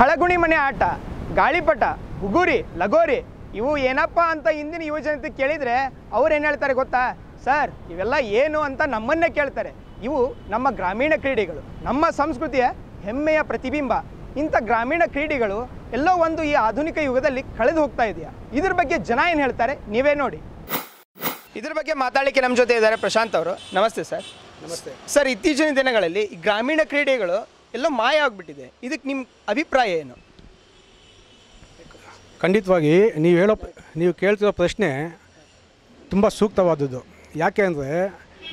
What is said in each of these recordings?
ಹಳಗುಣಿ ಮನೆ ಆಟ ಗಾಳಿಪಟ ಹುಗುರಿ ಲಗೋರಿ ಇವು ಏನಪ್ಪ ಅಂತ ಇಂದಿನ ಯುವಜನತೆ ಕೇಳಿದರೆ ಅವ್ರು ಏನು ಹೇಳ್ತಾರೆ ಗೊತ್ತಾ ಸರ್ ಇವೆಲ್ಲ ಏನು ಅಂತ ನಮ್ಮನ್ನೇ ಕೇಳ್ತಾರೆ ಇವು ನಮ್ಮ ಗ್ರಾಮೀಣ ಕ್ರೀಡೆಗಳು ನಮ್ಮ ಸಂಸ್ಕೃತಿಯ ಹೆಮ್ಮೆಯ ಪ್ರತಿಬಿಂಬ ಇಂಥ ಗ್ರಾಮೀಣ ಕ್ರೀಡೆಗಳು ಎಲ್ಲೋ ಒಂದು ಈ ಆಧುನಿಕ ಯುಗದಲ್ಲಿ ಕಳೆದು ಹೋಗ್ತಾ ಇದೆಯಾ ಇದ್ರ ಬಗ್ಗೆ ಜನ ಏನು ಹೇಳ್ತಾರೆ ನೀವೇ ನೋಡಿ ಇದ್ರ ಬಗ್ಗೆ ಮಾತಾಡಲಿಕ್ಕೆ ನಮ್ಮ ಜೊತೆ ಇದ್ದಾರೆ ಪ್ರಶಾಂತ್ ಅವರು ನಮಸ್ತೆ ಸರ್ ನಮಸ್ತೆ ಸರ್ ಇತ್ತೀಚಿನ ದಿನಗಳಲ್ಲಿ ಈ ಗ್ರಾಮೀಣ ಕ್ರೀಡೆಗಳು ಎಲ್ಲೋ ಮಾಯ ಆಗಿಬಿಟ್ಟಿದೆ ಇದಕ್ಕೆ ನಿಮ್ಮ ಅಭಿಪ್ರಾಯ ಏನು ಖಂಡಿತವಾಗಿ ನೀವು ಹೇಳೋ ನೀವು ಕೇಳ್ತಿರೋ ಪ್ರಶ್ನೆ ತುಂಬ ಸೂಕ್ತವಾದದ್ದು ಯಾಕೆ ಅಂದರೆ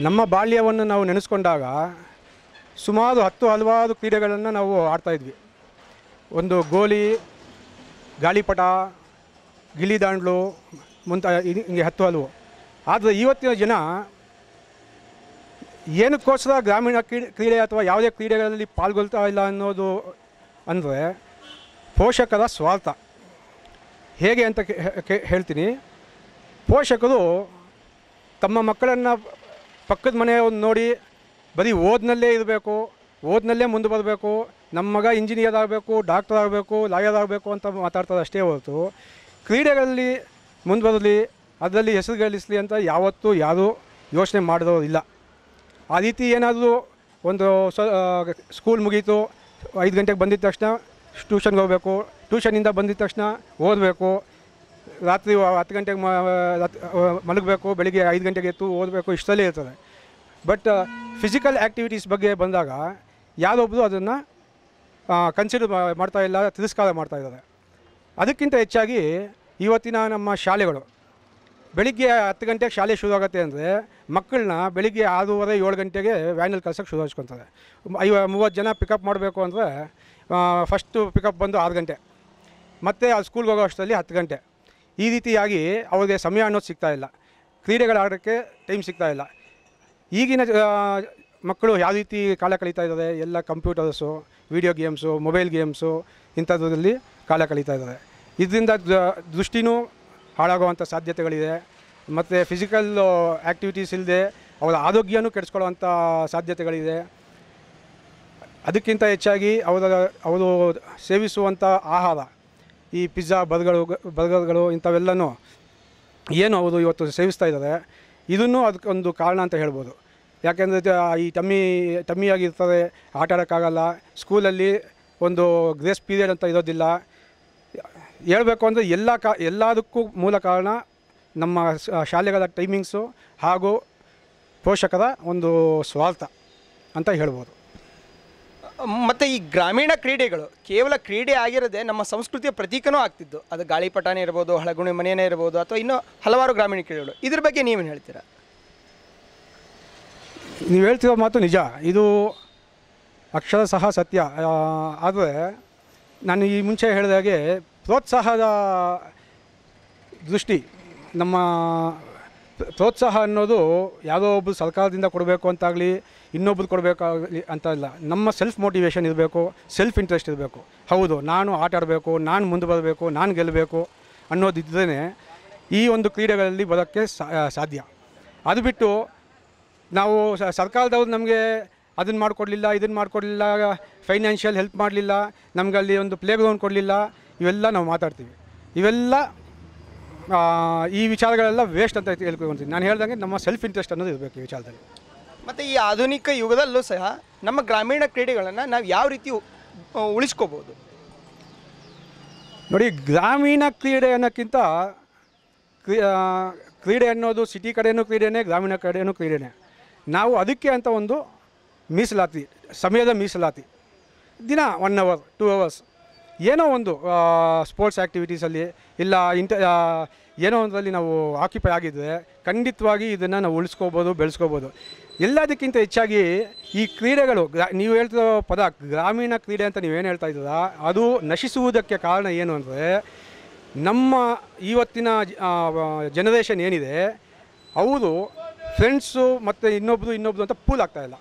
ನಮ್ಮ ಬಾಲ್ಯವನ್ನು ನಾವು ನೆನೆಸ್ಕೊಂಡಾಗ ಸುಮಾರು ಹತ್ತು ಹಲವಾರು ಕ್ರೀಡೆಗಳನ್ನು ನಾವು ಆಡ್ತಾಯಿದ್ವಿ ಒಂದು ಗೋಲಿ ಗಾಳಿಪಟ ಗಿಳಿದಾಂಡ್ಲು ಮುಂತಾದ ಹಿಂಗೆ ಹತ್ತು ಹಲವು ಆದರೆ ಇವತ್ತಿನ ಜನ ಏನಕ್ಕೋಸ್ಕರ ಗ್ರಾಮೀಣ ಕ್ರೀಡೆ ಅಥವಾ ಯಾವುದೇ ಕ್ರೀಡೆಗಳಲ್ಲಿ ಪಾಲ್ಗೊಳ್ತಾ ಇಲ್ಲ ಅನ್ನೋದು ಅಂದರೆ ಪೋಷಕರ ಸ್ವಾರ್ಥ ಹೇಗೆ ಅಂತ ಹೇಳ್ತೀನಿ ಪೋಷಕರು ತಮ್ಮ ಮಕ್ಕಳನ್ನು ಪಕ್ಕದ ಮನೆಯವ್ರನ್ನ ನೋಡಿ ಬರೀ ಓದಿನಲ್ಲೇ ಇರಬೇಕು ಓದಿನಲ್ಲೇ ಮುಂದೆ ಬರಬೇಕು ನಮ್ಮ ಮಗ ಇಂಜಿನಿಯರ್ ಆಗಬೇಕು ಡಾಕ್ಟರ್ ಆಗಬೇಕು ಲಾಯರ್ ಆಗಬೇಕು ಅಂತ ಮಾತಾಡ್ತಾರೆ ಅಷ್ಟೇ ಹೊರತು ಕ್ರೀಡೆಗಳಲ್ಲಿ ಮುಂದೆ ಬರಲಿ ಅದರಲ್ಲಿ ಹೆಸರು ಗಳಿಸಲಿ ಅಂತ ಯಾವತ್ತೂ ಯಾರೂ ಯೋಚನೆ ಮಾಡಿದವರು ಇಲ್ಲ ಆ ರೀತಿ ಏನಾದರೂ ಒಂದು ಸ ಸ್ಕೂಲ್ ಮುಗೀತು ಐದು ಗಂಟೆಗೆ ಬಂದಿದ್ದ ತಕ್ಷಣ ಟ್ಯೂಷನ್ಗೆ ಹೋಗಬೇಕು ಟ್ಯೂಷನಿಂದ ಬಂದಿದ ತಕ್ಷಣ ಓದಬೇಕು ರಾತ್ರಿ ಹತ್ತು ಗಂಟೆಗೆ ಮಲಗಬೇಕು ಬೆಳಿಗ್ಗೆ ಐದು ಗಂಟೆಗೆ ಎತ್ತು ಓದಬೇಕು ಇಷ್ಟಲ್ಲೇ ಇರ್ತದೆ ಬಟ್ ಫಿಸಿಕಲ್ ಆ್ಯಕ್ಟಿವಿಟೀಸ್ ಬಗ್ಗೆ ಬಂದಾಗ ಯಾರೊಬ್ಬರು ಅದನ್ನು ಕನ್ಸಿಡರ್ ಮಾಡ್ತಾ ಇಲ್ಲ ತಿರಸ್ಕಾರ ಮಾಡ್ತಾ ಇದ್ದಾರೆ ಅದಕ್ಕಿಂತ ಹೆಚ್ಚಾಗಿ ಇವತ್ತಿನ ನಮ್ಮ ಶಾಲೆಗಳು ಬೆಳಿಗ್ಗೆ ಹತ್ತು ಗಂಟೆಗೆ ಶಾಲೆ ಶುರುವಾಗುತ್ತೆ ಅಂದರೆ ಮಕ್ಕಳನ್ನ ಬೆಳಿಗ್ಗೆ ಆರೂವರೆ ಏಳು ಗಂಟೆಗೆ ವ್ಯಾನಲ್ಲಿ ಕಳ್ಸೋಕ್ಕೆ ಶುರು ಹಚ್ಕೊತಾರೆ ಐವ ಮೂವತ್ತು ಜನ ಪಿಕಪ್ ಮಾಡಬೇಕು ಅಂದರೆ ಫಸ್ಟು ಪಿಕಪ್ ಬಂದು ಆರು ಗಂಟೆ ಮತ್ತು ಆ ಸ್ಕೂಲ್ಗೆ ಹೋಗೋ ಅಷ್ಟರಲ್ಲಿ ಹತ್ತು ಗಂಟೆ ಈ ರೀತಿಯಾಗಿ ಅವ್ರಿಗೆ ಸಮಯ ಅನ್ನೋದು ಸಿಗ್ತಾ ಇಲ್ಲ ಕ್ರೀಡೆಗಳಾಡೋಕ್ಕೆ ಟೈಮ್ ಸಿಗ್ತಾ ಇಲ್ಲ ಈಗಿನ ಮಕ್ಕಳು ಯಾವ ರೀತಿ ಕಾಲ ಕಳೀತಾ ಇದ್ದಾರೆ ಎಲ್ಲ computers video games mobile games ಇಂಥದ್ರಲ್ಲಿ ಕಾಲ ಕಳೀತಾ ಇದ್ದಾರೆ ಇದರಿಂದ ದೃಷ್ಟಿನೂ ಹಾಳಾಗುವಂಥ ಸಾಧ್ಯತೆಗಳಿದೆ ಮತ್ತು ಫಿಸಿಕಲ್ ಆ್ಯಕ್ಟಿವಿಟೀಸ್ ಇಲ್ಲದೆ ಅವರ ಆರೋಗ್ಯನೂ ಕೆಡಿಸ್ಕೊಳ್ಳುವಂಥ ಸಾಧ್ಯತೆಗಳಿದೆ ಅದಕ್ಕಿಂತ ಹೆಚ್ಚಾಗಿ ಅವರ ಅವರು ಸೇವಿಸುವಂಥ ಆಹಾರ ಈ ಪಿಜ್ಜಾ ಬರ್ಗರು ಬರ್ಗರ್ಗಳು ಇಂಥವೆಲ್ಲನೂ ಏನು ಅವರು ಇವತ್ತು ಸೇವಿಸ್ತಾ ಇದ್ದಾರೆ ಇದನ್ನು ಅದಕ್ಕೊಂದು ಕಾರಣ ಅಂತ ಹೇಳ್ಬೋದು ಯಾಕೆಂದರೆ ಈ ಟಮ್ಮಿ ಟಮ್ಮಿಯಾಗಿರ್ತಾರೆ ಆಟ ಆಡೋಕ್ಕಾಗಲ್ಲ ಸ್ಕೂಲಲ್ಲಿ ಒಂದು ಗ್ರೇಸ್ ಪೀರಿಯಡ್ ಅಂತ ಇರೋದಿಲ್ಲ ಹೇಳಬೇಕು ಅಂದರೆ ಎಲ್ಲ ಕಾ ಎಲ್ಲದಕ್ಕೂ ಮೂಲ ಕಾರಣ ನಮ್ಮ ಶಾಲೆಗಳ ಟೈಮಿಂಗ್ಸು ಹಾಗೂ ಪೋಷಕರ ಒಂದು ಸ್ವಾರ್ಥ ಅಂತ ಹೇಳ್ಬೋದು ಮತ್ತು ಈ ಗ್ರಾಮೀಣ ಕ್ರೀಡೆಗಳು ಕೇವಲ ಕ್ರೀಡೆ ಆಗಿರದೆ ನಮ್ಮ ಸಂಸ್ಕೃತಿಯ ಪ್ರತೀಕನೂ ಆಗ್ತಿದ್ದು ಅದು ಗಾಳಿಪಟನೇ ಇರ್ಬೋದು ಹಳಗುಣಿ ಮನೆಯೇ ಇರ್ಬೋದು ಅಥವಾ ಇನ್ನೂ ಹಲವಾರು ಗ್ರಾಮೀಣ ಕ್ರೀಡೆಗಳು ಇದ್ರ ಬಗ್ಗೆ ನೀವೇನು ಹೇಳ್ತೀರಾ ನೀವು ಹೇಳ್ತಿರೋ ಮಾತು ನಿಜ ಇದು ಅಕ್ಷರ ಸಹ ಸತ್ಯ ಆದರೆ ನಾನು ಈ ಮುಂಚೆ ಹೇಳಿದಾಗೆ ಪ್ರೋತ್ಸಾಹದ ದೃಷ್ಟಿ ನಮ್ಮ ಪ್ರೋತ್ಸಾಹ ಅನ್ನೋದು ಯಾವುದೋ ಒಬ್ಬರು ಸರ್ಕಾರದಿಂದ ಕೊಡಬೇಕು ಅಂತಾಗಲಿ ಇನ್ನೊಬ್ರು ಕೊಡಬೇಕಾಗಲಿ ಅಂತ ಇಲ್ಲ ನಮ್ಮ ಸೆಲ್ಫ್ ಮೋಟಿವೇಶನ್ ಇರಬೇಕು ಸೆಲ್ಫ್ ಇಂಟ್ರೆಸ್ಟ್ ಇರಬೇಕು ಹೌದು ನಾನು ಆಟ ಆಡಬೇಕು ನಾನು ಮುಂದೆ ಬರಬೇಕು ನಾನು ಗೆಲ್ಲಬೇಕು ಅನ್ನೋದಿದ್ದೇ ಈ ಒಂದು ಕ್ರೀಡೆಗಳಲ್ಲಿ ಬರೋಕ್ಕೆ ಸಾಧ್ಯ ಅದು ಬಿಟ್ಟು ನಾವು ಸರ್ಕಾರದವ್ರು ನಮಗೆ ಅದನ್ನು ಮಾಡಿಕೊಡ್ಲಿಲ್ಲ ಇದನ್ನು ಮಾಡಿಕೊಡ್ಲಿಲ್ಲ ಫೈನಾನ್ಷಿಯಲ್ ಹೆಲ್ಪ್ ಮಾಡಲಿಲ್ಲ ನಮಗಲ್ಲಿ ಒಂದು ಪ್ಲೇ ಗ್ರೌಂಡ್ ಕೊಡಲಿಲ್ಲ ಇವೆಲ್ಲ ನಾವು ಮಾತಾಡ್ತೀವಿ ಇವೆಲ್ಲ ಈ ವಿಚಾರಗಳೆಲ್ಲ ವೇಸ್ಟ್ ಅಂತ ಹೇಳ್ಕೊಂತೀನಿ ನಾನು ಹೇಳ್ದಂಗೆ ನಮ್ಮ ಸೆಲ್ಫ್ ಇಂಟ್ರೆಸ್ಟ್ ಅನ್ನೋದು ಇರಬೇಕು ಈ ವಿಚಾರದಲ್ಲಿ ಮತ್ತು ಈ ಆಧುನಿಕ ಯುಗದಲ್ಲೂ ಸಹ ನಮ್ಮ ಗ್ರಾಮೀಣ ಕ್ರೀಡೆಗಳನ್ನು ನಾವು ಯಾವ ರೀತಿ ಉಳಿಸ್ಕೋಬೋದು ನೋಡಿ ಗ್ರಾಮೀಣ ಕ್ರೀಡೆ ಅನ್ನೋಕ್ಕಿಂತ ಕ್ರೀಡೆ ಅನ್ನೋದು ಸಿಟಿ ಕಡೆಯೂ ಕ್ರೀಡೆನೇ ಗ್ರಾಮೀಣ ಕಡೆಯೂ ಕ್ರೀಡೆನೇ ನಾವು ಅದಕ್ಕೆ ಅಂತ ಒಂದು ಮೀಸಲಾತಿ ಸಮಯದ ಮೀಸಲಾತಿ ದಿನ ಒನ್ ಅವರ್ ಟೂ ಅವರ್ಸ್ ಏನೋ ಒಂದು ಸ್ಪೋರ್ಟ್ಸ್ ಆ್ಯಕ್ಟಿವಿಟೀಸಲ್ಲಿ ಇಲ್ಲ ಇಂಟ ಏನೋ ಒಂದರಲ್ಲಿ ನಾವು ಆಕ್ಯುಪೈ ಆಗಿದ್ದರೆ ಖಂಡಿತವಾಗಿ ಇದನ್ನು ನಾವು ಉಳಿಸ್ಕೋಬೋದು ಬೆಳೆಸ್ಕೋಬೋದು ಎಲ್ಲದಕ್ಕಿಂತ ಹೆಚ್ಚಾಗಿ ಈ ಕ್ರೀಡೆಗಳು ನೀವು ಹೇಳ್ತಿರೋ ಪದ ಗ್ರಾಮೀಣ ಕ್ರೀಡೆ ಅಂತ ನೀವೇನು ಹೇಳ್ತಾ ಇದ್ದೀರಾ ಅದು ನಶಿಸುವುದಕ್ಕೆ ಕಾರಣ ಏನು ಅಂದರೆ ನಮ್ಮ ಇವತ್ತಿನ ಜನರೇಷನ್ ಏನಿದೆ ಅವರು ಫ್ರೆಂಡ್ಸು ಮತ್ತು ಇನ್ನೊಬ್ರು ಇನ್ನೊಬ್ರು ಅಂತ ಪೂಲ್ ಆಗ್ತಾಯಿಲ್ಲ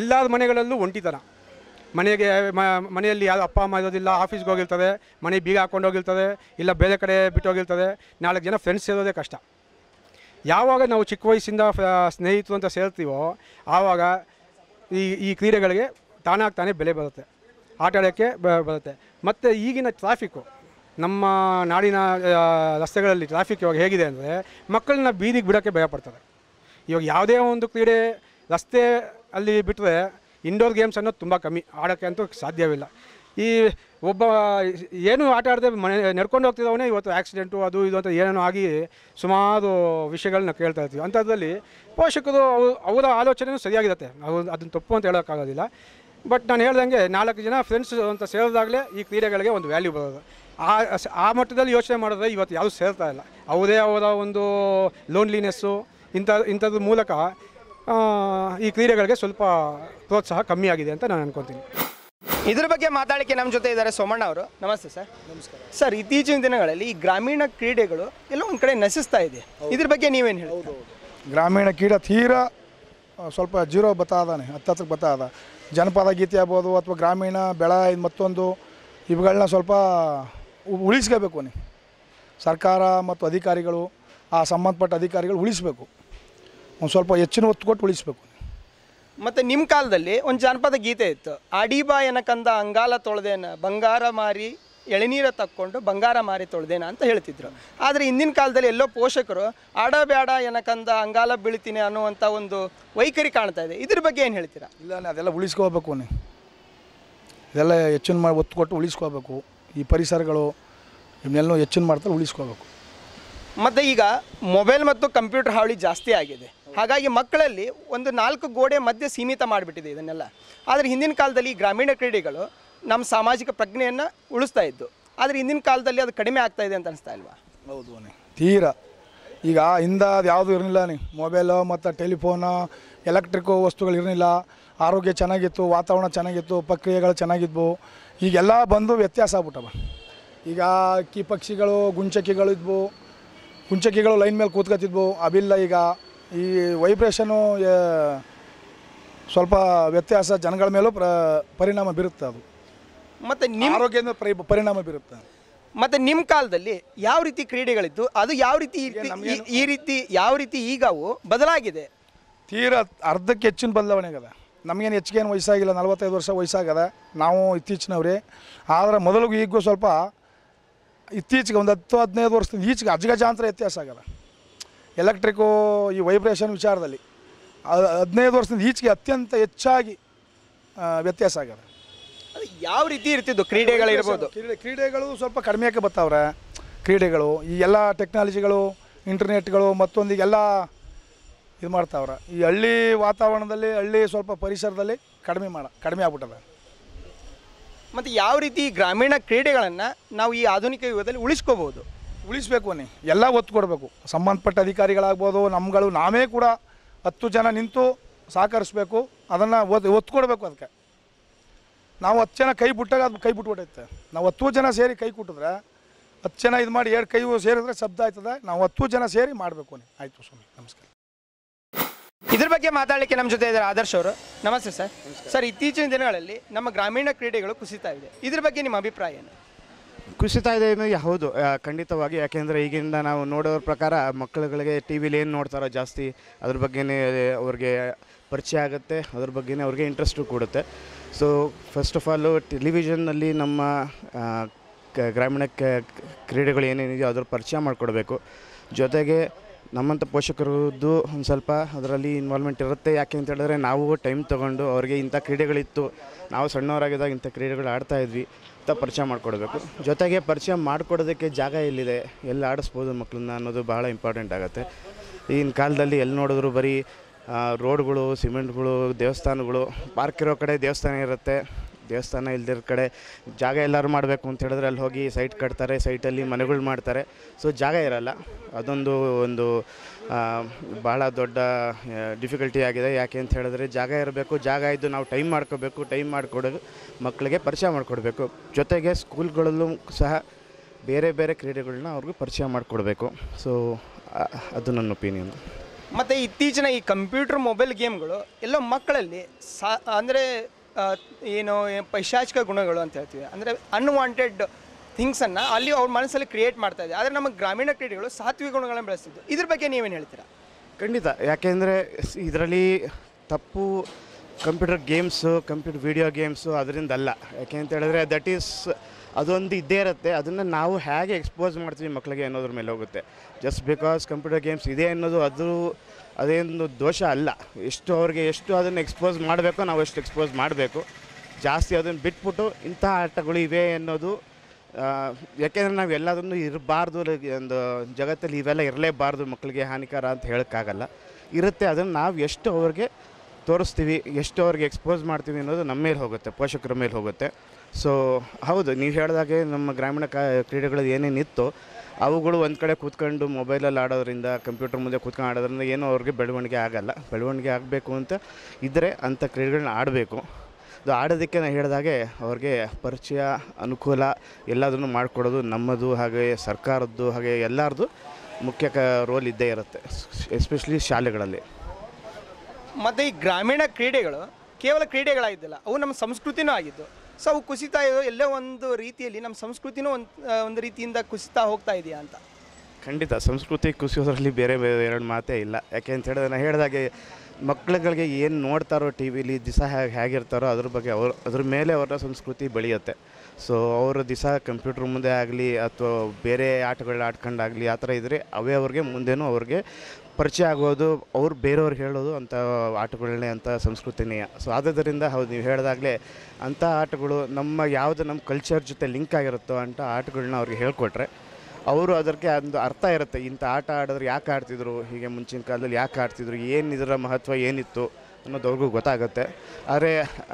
ಎಲ್ಲರ ಮನೆಗಳಲ್ಲೂ ಒಂಟಿತನ ಮನೆಗೆ ಮನೆಯಲ್ಲಿ ಯಾರು ಅಪ್ಪ ಅಮ್ಮ ಇರೋದಿಲ್ಲ ಆಫೀಸ್ಗೆ ಹೋಗಿರ್ತದೆ ಮನೆ ಬೀಗ ಹಾಕೊಂಡು ಹೋಗಿರ್ತದೆ ಇಲ್ಲ ಬೇರೆ ಕಡೆ ಬಿಟ್ಟು ಹೋಗಿರ್ತದೆ ನಾಲ್ಕು ಜನ ಫ್ರೆಂಡ್ಸ್ ಇರೋದೇ ಕಷ್ಟ ಯಾವಾಗ ನಾವು ಚಿಕ್ಕ ವಯಸ್ಸಿಂದ ಸ್ನೇಹಿತರು ಅಂತ ಸೇರ್ತೀವೋ ಆವಾಗ ಈ ಈ ಕ್ರೀಡೆಗಳಿಗೆ ತಾನಾಗಿ ತಾನೇ ಬೆಲೆ ಬರುತ್ತೆ ಆಟ ಆಡೋಕ್ಕೆ ಬರುತ್ತೆ ಮತ್ತು ಈಗಿನ ಟ್ರಾಫಿಕ್ಕು ನಮ್ಮ ನಾಡಿನ ರಸ್ತೆಗಳಲ್ಲಿ ಟ್ರಾಫಿಕ್ ಇವಾಗ ಹೇಗಿದೆ ಅಂದರೆ ಮಕ್ಕಳನ್ನ ಬೀದಿಗೆ ಬಿಡೋಕ್ಕೆ ಭಯಪಡ್ತಾರೆ ಇವಾಗ ಯಾವುದೇ ಒಂದು ಕ್ರೀಡೆ ರಸ್ತೆ ಅಲ್ಲಿ ಬಿಟ್ಟರೆ ಇಂಡೋರ್ ಗೇಮ್ಸ್ ಅನ್ನೋದು ತುಂಬ ಕಮ್ಮಿ ಆಡೋಕ್ಕೆ ಅಂತೂ ಸಾಧ್ಯವಿಲ್ಲ ಈ ಒಬ್ಬ ಏನು ಆಟ ಆಡದೆ ಮನೆ ನಡ್ಕೊಂಡು ಹೋಗ್ತಿದ್ದವನೇ ಇವತ್ತು ಆ್ಯಕ್ಸಿಡೆಂಟು ಅದು ಇದು ಅಂತ ಏನೇನೋ ಆಗಿ ಸುಮಾರು ವಿಷಯಗಳನ್ನ ಕೇಳ್ತಾ ಇರ್ತೀವಿ ಅಂಥದ್ರಲ್ಲಿ ಪೋಷಕರು ಅವು ಅವರ ಆಲೋಚನೆಯೂ ಸರಿಯಾಗಿರುತ್ತೆ ಅವ್ರು ಅದನ್ನು ತಪ್ಪು ಅಂತ ಹೇಳೋಕ್ಕಾಗೋದಿಲ್ಲ ಬಟ್ ನಾನು ಹೇಳ್ದಂಗೆ ನಾಲ್ಕು ಜನ ಫ್ರೆಂಡ್ಸ್ ಅಂತ ಸೇರಿದಾಗಲೇ ಈ ಕ್ರೀಡೆಗಳಿಗೆ ಒಂದು ವ್ಯಾಲ್ಯೂ ಬರೋದು ಆ ಆ ಮಟ್ಟದಲ್ಲಿ ಯೋಚನೆ ಮಾಡಿದ್ರೆ ಇವತ್ತು ಯಾವುದೂ ಸೇರ್ತಾ ಇಲ್ಲ ಅವರೇ ಅವರ ಒಂದು ಲೋನ್ಲಿನೆಸ್ಸು ಇಂಥ ಇಂಥದ್ರ ಮೂಲಕ ಈ ಕ್ರೀಡೆಗಳಿಗೆ ಸ್ವಲ್ಪ ಪ್ರೋತ್ಸಾಹ ಕಮ್ಮಿ ಆಗಿದೆ ಅಂತ ನಾನು ಅನ್ಕೊತೀನಿ ಇದ್ರ ಬಗ್ಗೆ ಮಾತಾಡಲಿಕ್ಕೆ ನಮ್ಮ ಜೊತೆ ಇದ್ದಾರೆ ಸೋಮಣ್ಣ ಅವರು ನಮಸ್ತೆ ಸರ್ ನಮಸ್ಕಾರ ಸರ್ ಇತ್ತೀಚಿನ ದಿನಗಳಲ್ಲಿ ಈ ಗ್ರಾಮೀಣ ಕ್ರೀಡೆಗಳು ಎಲ್ಲ ಒಂದು ಕಡೆ ನಶಿಸ್ತಾ ಇದೆ ಇದ್ರ ಬಗ್ಗೆ ನೀವೇನು ಹೇಳಿ ಗ್ರಾಮೀಣ ಕ್ರೀಡೆ ತೀರಾ ಸ್ವಲ್ಪ ಜೀರೋ ಹತ್ತತ್ರಕ್ಕೆ ಬತ್ತ ಅದ ಜನಪದ ಗೀತೆ ಆಗ್ಬೋದು ಅಥವಾ ಗ್ರಾಮೀಣ ಬೆಳ ಇದು ಮತ್ತೊಂದು ಇವುಗಳನ್ನ ಸ್ವಲ್ಪ ಉಳಿಸ್ಕೋಬೇಕು ನೀ ಸರ್ಕಾರ ಮತ್ತು ಅಧಿಕಾರಿಗಳು ಆ ಸಂಬಂಧಪಟ್ಟ ಅಧಿಕಾರಿಗಳು ಉಳಿಸ್ಬೇಕು ಒಂದು ಸ್ವಲ್ಪ ಹೆಚ್ಚಿನ ಒತ್ತು ಕೊಟ್ಟು ಉಳಿಸ್ಬೇಕು ಮತ್ತು ನಿಮ್ಮ ಕಾಲದಲ್ಲಿ ಒಂದು ಜಾನಪದ ಗೀತೆ ಇತ್ತು ಆಡಿಬಾ ಕಂದ ಅಂಗಾಲ ತೊಳೆದೇನ ಬಂಗಾರ ಮಾರಿ ಎಳೆನೀರ ತಕ್ಕೊಂಡು ಬಂಗಾರ ಮಾರಿ ತೊಳೆದೇನ ಅಂತ ಹೇಳ್ತಿದ್ರು ಆದರೆ ಹಿಂದಿನ ಕಾಲದಲ್ಲಿ ಎಲ್ಲೋ ಪೋಷಕರು ಆಡ ಬೇಡ ಎನಕಂದ ಅಂಗಾಲ ಬೀಳ್ತೀನಿ ಅನ್ನುವಂಥ ಒಂದು ವೈಖರಿ ಕಾಣ್ತಾ ಇದೆ ಇದ್ರ ಬಗ್ಗೆ ಏನು ಹೇಳ್ತೀರಾ ಇಲ್ಲ ಅದೆಲ್ಲ ಉಳಿಸ್ಕೋಬೇಕು ನೀವು ಇದೆಲ್ಲ ಹೆಚ್ಚಿನ ಮಾಡಿ ಒತ್ತು ಕೊಟ್ಟು ಉಳಿಸ್ಕೋಬೇಕು ಈ ಪರಿಸರಗಳು ಇವನ್ನೆಲ್ಲ ಹೆಚ್ಚಿನ ಮಾಡ್ತಾರೆ ಉಳಿಸ್ಕೋಬೇಕು ಮತ್ತು ಈಗ ಮೊಬೈಲ್ ಮತ್ತು ಕಂಪ್ಯೂಟರ್ ಹಾವಳಿ ಜಾಸ್ತಿ ಆಗಿದೆ ಹಾಗಾಗಿ ಮಕ್ಕಳಲ್ಲಿ ಒಂದು ನಾಲ್ಕು ಗೋಡೆ ಮಧ್ಯೆ ಸೀಮಿತ ಮಾಡಿಬಿಟ್ಟಿದೆ ಇದನ್ನೆಲ್ಲ ಆದರೆ ಹಿಂದಿನ ಕಾಲದಲ್ಲಿ ಗ್ರಾಮೀಣ ಕ್ರೀಡೆಗಳು ನಮ್ಮ ಸಾಮಾಜಿಕ ಪ್ರಜ್ಞೆಯನ್ನು ಉಳಿಸ್ತಾ ಇದ್ದು ಆದರೆ ಹಿಂದಿನ ಕಾಲದಲ್ಲಿ ಅದು ಕಡಿಮೆ ಆಗ್ತಾ ಇದೆ ಅಂತ ಅನಿಸ್ತಾ ಇಲ್ವಾ ಹೌದು ತೀರಾ ಈಗ ಹಿಂದೆ ಅದು ಯಾವುದು ಇರಲಿಲ್ಲ ನೀ ಮೊಬೈಲು ಮತ್ತು ಟೆಲಿಫೋನು ಎಲೆಕ್ಟ್ರಿಕ್ಕು ವಸ್ತುಗಳು ಇರಲಿಲ್ಲ ಆರೋಗ್ಯ ಚೆನ್ನಾಗಿತ್ತು ವಾತಾವರಣ ಚೆನ್ನಾಗಿತ್ತು ಪ್ರಕ್ರಿಯೆಗಳು ಚೆನ್ನಾಗಿದ್ವು ಈಗೆಲ್ಲ ಬಂದು ವ್ಯತ್ಯಾಸ ಆಗ್ಬಿಟ್ಟವ ಈಗ ಕಿ ಪಕ್ಷಿಗಳು ಗುಂಚಕ್ಕಿಗಳು ಇದ್ವು ಗುಂಚಕ್ಕಿಗಳು ಲೈನ್ ಮೇಲೆ ಕೂತ್ಕೊತಿದ್ವು ಅವಿಲ್ಲ ಈಗ ಈ ವೈಬ್ರೇಷನು ಸ್ವಲ್ಪ ವ್ಯತ್ಯಾಸ ಜನಗಳ ಮೇಲೂ ಪರಿಣಾಮ ಬೀರುತ್ತೆ ಅದು ಮತ್ತು ನಿಮ್ಮ ಆರೋಗ್ಯದ ಪರಿಣಾಮ ಬೀರುತ್ತೆ ಮತ್ತು ನಿಮ್ಮ ಕಾಲದಲ್ಲಿ ಯಾವ ರೀತಿ ಕ್ರೀಡೆಗಳಿತ್ತು ಅದು ಯಾವ ರೀತಿ ಈ ರೀತಿ ಯಾವ ರೀತಿ ಈಗವು ಬದಲಾಗಿದೆ ತೀರಾ ಅರ್ಧಕ್ಕೆ ಹೆಚ್ಚಿನ ಬದಲಾವಣೆ ಆಗಿದೆ ನಮಗೇನು ಹೆಚ್ಚಿಗೆ ಏನು ವಯಸ್ಸಾಗಿಲ್ಲ ನಲವತ್ತೈದು ವರ್ಷ ವಯಸ್ಸಾಗದ ನಾವು ಇತ್ತೀಚಿನವ್ರಿ ಆದರೆ ಮೊದಲಿಗೂ ಈಗೂ ಸ್ವಲ್ಪ ಇತ್ತೀಚೆಗೆ ಒಂದು ಹತ್ತು ಹದಿನೈದು ವರ್ಷದಿಂದ ಈಚೆಗೆ ಅಜಗಜಾಂತರ ವ್ಯತ್ಯಾಸ ಆಗಲ್ಲ ಎಲೆಕ್ಟ್ರಿಕು ಈ ವೈಬ್ರೇಷನ್ ವಿಚಾರದಲ್ಲಿ ಹದಿನೈದು ವರ್ಷದಿಂದ ಈಚೆಗೆ ಅತ್ಯಂತ ಹೆಚ್ಚಾಗಿ ವ್ಯತ್ಯಾಸ ಆಗ್ಯದ ಅದು ಯಾವ ರೀತಿ ಇರ್ತಿದ್ದು ಕ್ರೀಡೆಗಳಿರ್ಬೋದು ಕ್ರೀಡೆ ಕ್ರೀಡೆಗಳು ಸ್ವಲ್ಪ ಕಡಿಮೆಯಾಕೆ ಬರ್ತಾವ್ರೆ ಕ್ರೀಡೆಗಳು ಈ ಎಲ್ಲ ಟೆಕ್ನಾಲಜಿಗಳು ಇಂಟರ್ನೆಟ್ಗಳು ಮತ್ತೊಂದಿಗೆಲ್ಲ ಇದು ಮಾಡ್ತಾವ್ರೆ ಈ ಹಳ್ಳಿ ವಾತಾವರಣದಲ್ಲಿ ಹಳ್ಳಿ ಸ್ವಲ್ಪ ಪರಿಸರದಲ್ಲಿ ಕಡಿಮೆ ಮಾಡ ಕಡಿಮೆ ಆಗ್ಬಿಟ್ಟದ ಮತ್ತು ಯಾವ ರೀತಿ ಗ್ರಾಮೀಣ ಕ್ರೀಡೆಗಳನ್ನು ನಾವು ಈ ಆಧುನಿಕ ಯುಗದಲ್ಲಿ ಉಳಿಸ್ಕೋಬೋದು ಉಳಿಸ್ಬೇಕು ಅನ್ನಿ ಎಲ್ಲ ಒತ್ತು ಕೊಡಬೇಕು ಸಂಬಂಧಪಟ್ಟ ಅಧಿಕಾರಿಗಳಾಗ್ಬೋದು ನಮ್ಗಳು ನಾವೇ ಕೂಡ ಹತ್ತು ಜನ ನಿಂತು ಸಹಕರಿಸ್ಬೇಕು ಅದನ್ನು ಒತ್ತು ಒತ್ತು ಕೊಡಬೇಕು ಅದಕ್ಕೆ ನಾವು ಹತ್ತು ಜನ ಕೈ ಬಿಟ್ಟಾಗ ಅದು ಕೈ ಬಿಟ್ಬಿಟ್ಟೈತೆ ನಾವು ಹತ್ತು ಜನ ಸೇರಿ ಕೈ ಕೊಟ್ಟಿದ್ರೆ ಹತ್ತು ಜನ ಇದು ಮಾಡಿ ಎರಡು ಕೈ ಸೇರಿದ್ರೆ ಶಬ್ದ ಆಯ್ತದೆ ನಾವು ಹತ್ತು ಜನ ಸೇರಿ ಮಾಡಬೇಕು ಅನ್ನಿ ಆಯಿತು ಸ್ವಾಮಿ ನಮಸ್ಕಾರ ಇದ್ರ ಬಗ್ಗೆ ಮಾತಾಡಲಿಕ್ಕೆ ನಮ್ಮ ಜೊತೆ ಇದ್ದಾರೆ ಆದರ್ಶ್ ಅವರು ನಮಸ್ತೆ ಸರ್ ಸರ್ ಇತ್ತೀಚಿನ ದಿನಗಳಲ್ಲಿ ನಮ್ಮ ಗ್ರಾಮೀಣ ಕ್ರೀಡೆಗಳು ಕುಸಿತಾ ಇದೆ ಇದ್ರ ಬಗ್ಗೆ ನಿಮ್ಮ ಅಭಿಪ್ರಾಯ ಏನು ಇದೆ ತಾಯ್ದೇವಿ ಹೌದು ಖಂಡಿತವಾಗಿ ಯಾಕೆಂದರೆ ಈಗಿಂದ ನಾವು ನೋಡೋರ ಪ್ರಕಾರ ಮಕ್ಕಳುಗಳಿಗೆ ಟಿ ವಿಲಿ ಏನು ನೋಡ್ತಾರೋ ಜಾಸ್ತಿ ಅದ್ರ ಬಗ್ಗೆನೇ ಅವ್ರಿಗೆ ಪರಿಚಯ ಆಗುತ್ತೆ ಅದ್ರ ಬಗ್ಗೆನೇ ಅವ್ರಿಗೆ ಇಂಟ್ರೆಸ್ಟು ಕೊಡುತ್ತೆ ಸೊ ಫಸ್ಟ್ ಆಫ್ ಆಲು ಟೆಲಿವಿಷನ್ನಲ್ಲಿ ನಮ್ಮ ಗ್ರಾಮೀಣ ಕ- ಕ್ರೀಡೆಗಳು ಏನೇನಿದೆಯೋ ಅದ್ರ ಪರಿಚಯ ಮಾಡಿಕೊಡ್ಬೇಕು ಜೊತೆಗೆ ನಮ್ಮಂಥ ಪೋಷಕರದ್ದು ಒಂದು ಸ್ವಲ್ಪ ಅದರಲ್ಲಿ ಇನ್ವಾಲ್ವ್ಮೆಂಟ್ ಇರುತ್ತೆ ಯಾಕೆ ಅಂತ ಹೇಳಿದ್ರೆ ನಾವು ಟೈಮ್ ತೊಗೊಂಡು ಅವ್ರಿಗೆ ಇಂಥ ಕ್ರೀಡೆಗಳಿತ್ತು ನಾವು ಸಣ್ಣವರಾಗಿದ್ದಾಗ ಇಂಥ ಕ್ರೀಡೆಗಳು ಆಡ್ತಾ ಇದ್ವಿ ಅಂತ ಪರಿಚಯ ಮಾಡಿಕೊಡ್ಬೇಕು ಜೊತೆಗೆ ಪರಿಚಯ ಮಾಡಿಕೊಡೋದಕ್ಕೆ ಜಾಗ ಎಲ್ಲಿದೆ ಎಲ್ಲಿ ಆಡಿಸ್ಬೋದು ಮಕ್ಕಳನ್ನ ಅನ್ನೋದು ಭಾಳ ಇಂಪಾರ್ಟೆಂಟ್ ಆಗುತ್ತೆ ಈಗಿನ ಕಾಲದಲ್ಲಿ ಎಲ್ಲಿ ನೋಡಿದ್ರು ಬರೀ ರೋಡ್ಗಳು ಸಿಮೆಂಟ್ಗಳು ದೇವಸ್ಥಾನಗಳು ಪಾರ್ಕ್ ಇರೋ ಕಡೆ ದೇವಸ್ಥಾನ ಇರುತ್ತೆ ದೇವಸ್ಥಾನ ಇಲ್ದಿರೋ ಕಡೆ ಜಾಗ ಎಲ್ಲರೂ ಮಾಡಬೇಕು ಅಂತ ಹೇಳಿದ್ರೆ ಅಲ್ಲಿ ಹೋಗಿ ಸೈಟ್ ಕಟ್ತಾರೆ ಸೈಟಲ್ಲಿ ಮನೆಗಳು ಮಾಡ್ತಾರೆ ಸೊ ಜಾಗ ಇರಲ್ಲ ಅದೊಂದು ಒಂದು ಭಾಳ ದೊಡ್ಡ ಡಿಫಿಕಲ್ಟಿ ಆಗಿದೆ ಯಾಕೆ ಅಂತ ಹೇಳಿದ್ರೆ ಜಾಗ ಇರಬೇಕು ಜಾಗ ಇದ್ದು ನಾವು ಟೈಮ್ ಮಾಡ್ಕೋಬೇಕು ಟೈಮ್ ಮಾಡಿಕೊಡೋದು ಮಕ್ಕಳಿಗೆ ಪರಿಚಯ ಮಾಡಿಕೊಡ್ಬೇಕು ಜೊತೆಗೆ ಸ್ಕೂಲ್ಗಳಲ್ಲೂ ಸಹ ಬೇರೆ ಬೇರೆ ಕ್ರೀಡೆಗಳನ್ನ ಅವ್ರಿಗೂ ಪರಿಚಯ ಮಾಡಿಕೊಡ್ಬೇಕು ಸೊ ಅದು ನನ್ನ ಒಪಿನಿಯನ್ ಮತ್ತು ಇತ್ತೀಚಿನ ಈ ಕಂಪ್ಯೂಟರ್ ಮೊಬೈಲ್ ಗೇಮ್ಗಳು ಎಲ್ಲ ಮಕ್ಕಳಲ್ಲಿ ಸಾ ಅಂದರೆ ಏನು ಪೈಶಾಚಿಕ ಗುಣಗಳು ಅಂತ ಹೇಳ್ತೀವಿ ಅಂದರೆ ಅನ್ವಾಂಟೆಡ್ ಥಿಂಗ್ಸನ್ನು ಅಲ್ಲಿ ಅವ್ರ ಮನಸ್ಸಲ್ಲಿ ಕ್ರಿಯೇಟ್ ಮಾಡ್ತಾ ಇದೆ ಆದರೆ ನಮ್ಮ ಗ್ರಾಮೀಣ ಕ್ರೀಡೆಗಳು ಸಾತ್ವಿಕ ಗುಣಗಳನ್ನು ಬೆಳೆಸ್ತಿದ್ದು ಇದ್ರ ಬಗ್ಗೆ ನೀವೇನು ಹೇಳ್ತೀರಾ ಖಂಡಿತ ಯಾಕೆಂದರೆ ಇದರಲ್ಲಿ ತಪ್ಪು computer games computer video games ಅದರಿಂದ ಅಲ್ಲ ಯಾಕೆ ಅಂತ ಹೇಳಿದ್ರೆ ದಟ್ ಈಸ್ ಅದೊಂದು ಇದ್ದೇ ಇರುತ್ತೆ ಅದನ್ನು ನಾವು ಹೇಗೆ ಎಕ್ಸ್ಪೋಸ್ ಮಾಡ್ತೀವಿ ಮಕ್ಕಳಿಗೆ ಅನ್ನೋದ್ರ ಮೇಲೆ ಹೋಗುತ್ತೆ ಜಸ್ಟ್ ಬಿಕಾಸ್ ಕಂಪ್ಯೂಟರ್ ಗೇಮ್ಸ್ ಇದೆ ಅನ್ನೋದು ಅದು ಅದೇನು ದೋಷ ಅಲ್ಲ ಎಷ್ಟು ಅವ್ರಿಗೆ ಎಷ್ಟು ಅದನ್ನು ಎಕ್ಸ್ಪೋಸ್ ಮಾಡಬೇಕು ನಾವು ಎಷ್ಟು ಎಕ್ಸ್ಪೋಸ್ ಮಾಡಬೇಕು ಜಾಸ್ತಿ ಅದನ್ನು ಬಿಟ್ಬಿಟ್ಟು ಇಂಥ ಆಟಗಳು ಇವೆ ಅನ್ನೋದು ಯಾಕೆಂದರೆ ನಾವು ಎಲ್ಲದನ್ನು ಇರಬಾರ್ದು ಒಂದು ಜಗತ್ತಲ್ಲಿ ಇವೆಲ್ಲ ಇರಲೇಬಾರ್ದು ಮಕ್ಕಳಿಗೆ ಹಾನಿಕಾರ ಅಂತ ಹೇಳೋಕ್ಕಾಗಲ್ಲ ಇರುತ್ತೆ ಅದನ್ನು ನಾವು ಎಷ್ಟು ಅವ್ರಿಗೆ ತೋರಿಸ್ತೀವಿ ಎಷ್ಟು ಅವ್ರಿಗೆ ಎಕ್ಸ್ಪೋಸ್ ಮಾಡ್ತೀವಿ ಅನ್ನೋದು ನಮ್ಮ ಮೇಲೆ ಹೋಗುತ್ತೆ ಪೋಷಕರ ಮೇಲೆ ಹೋಗುತ್ತೆ ಸೊ ಹೌದು ನೀವು ಹೇಳಿದಾಗೆ ನಮ್ಮ ಗ್ರಾಮೀಣ ಕ ಕ್ರೀಡೆಗಳು ಏನೇನಿತ್ತು ಅವುಗಳು ಒಂದು ಕಡೆ ಕೂತ್ಕೊಂಡು ಮೊಬೈಲಲ್ಲಿ ಆಡೋದ್ರಿಂದ ಕಂಪ್ಯೂಟರ್ ಮುಂದೆ ಕೂತ್ಕೊಂಡು ಆಡೋದ್ರಿಂದ ಏನೂ ಅವ್ರಿಗೆ ಬೆಳವಣಿಗೆ ಆಗಲ್ಲ ಬೆಳವಣಿಗೆ ಆಗಬೇಕು ಅಂತ ಇದ್ದರೆ ಅಂಥ ಕ್ರೀಡೆಗಳನ್ನ ಆಡಬೇಕು ಅದು ಆಡೋದಕ್ಕೆ ನಾನು ಹೇಳಿದಾಗೆ ಅವ್ರಿಗೆ ಪರಿಚಯ ಅನುಕೂಲ ಎಲ್ಲದನ್ನು ಮಾಡಿಕೊಡೋದು ನಮ್ಮದು ಹಾಗೆ ಸರ್ಕಾರದ್ದು ಹಾಗೆ ಎಲ್ಲರದ್ದು ಮುಖ್ಯ ಕ ರೋಲ್ ಇದ್ದೇ ಇರುತ್ತೆ ಎಸ್ಪೆಷಲಿ ಶಾಲೆಗಳಲ್ಲಿ ಮತ್ತು ಈ ಗ್ರಾಮೀಣ ಕ್ರೀಡೆಗಳು ಕೇವಲ ಕ್ರೀಡೆಗಳಾಗಿದ್ದಿಲ್ಲ ಅವು ನಮ್ಮ ಸಂಸ್ಕೃತಿನೂ ಆಗಿದ್ದು ಸೊ ಅವು ಕುಸಿತಾ ಇದೆ ಎಲ್ಲೋ ಒಂದು ರೀತಿಯಲ್ಲಿ ನಮ್ಮ ಸಂಸ್ಕೃತಿನೂ ಒಂದು ಒಂದು ರೀತಿಯಿಂದ ಕುಸಿತಾ ಹೋಗ್ತಾ ಇದೆಯಾ ಅಂತ ಖಂಡಿತ ಸಂಸ್ಕೃತಿ ಕುಸಿಯೋದ್ರಲ್ಲಿ ಬೇರೆ ಬೇರೆ ಎರಡು ಮಾತೇ ಇಲ್ಲ ಯಾಕೆ ಅಂತ ಹೇಳಿದ್ರೆ ನಾನು ಹೇಳಿದಾಗೆ ಮಕ್ಳುಗಳಿಗೆ ಏನು ನೋಡ್ತಾರೋ ಟಿ ವಿಲಿ ದಿಸ ಹೇಗೆ ಹೇಗಿರ್ತಾರೋ ಅದ್ರ ಬಗ್ಗೆ ಅವ್ರ ಅದ್ರ ಮೇಲೆ ಅವರ ಸಂಸ್ಕೃತಿ ಬೆಳೆಯುತ್ತೆ ಸೊ ಅವರು ದಿಸ ಕಂಪ್ಯೂಟ್ರ್ ಮುಂದೆ ಆಗಲಿ ಅಥವಾ ಬೇರೆ ಆಟಗಳು ಆಡ್ಕೊಂಡಾಗಲಿ ಆ ಥರ ಇದ್ದರೆ ಅವೇ ಅವ್ರಿಗೆ ಮುಂದೆನೂ ಅವ್ರಿಗೆ ಪರಿಚಯ ಆಗೋದು ಅವ್ರು ಬೇರೆಯವ್ರಿಗೆ ಹೇಳೋದು ಅಂಥ ಆಟಗಳನ್ನೇ ಅಂಥ ಸಂಸ್ಕೃತಿನೇ ಸೊ ಆದ್ದರಿಂದ ಹೌದು ನೀವು ಹೇಳಿದಾಗಲೇ ಅಂಥ ಆಟಗಳು ನಮ್ಮ ಯಾವುದು ನಮ್ಮ ಕಲ್ಚರ್ ಜೊತೆ ಲಿಂಕ್ ಆಗಿರುತ್ತೋ ಅಂತ ಆಟಗಳನ್ನ ಅವ್ರಿಗೆ ಹೇಳ್ಕೊಟ್ರೆ ಅವರು ಅದಕ್ಕೆ ಒಂದು ಅರ್ಥ ಇರುತ್ತೆ ಇಂಥ ಆಟ ಆಡಿದ್ರೆ ಯಾಕೆ ಆಡ್ತಿದ್ರು ಹೀಗೆ ಮುಂಚಿನ ಕಾಲದಲ್ಲಿ ಯಾಕೆ ಆಡ್ತಿದ್ರು ಏನು ಇದರ ಮಹತ್ವ ಏನಿತ್ತು ಅನ್ನೋದು ಅವ್ರಿಗೂ ಗೊತ್ತಾಗುತ್ತೆ ಆದರೆ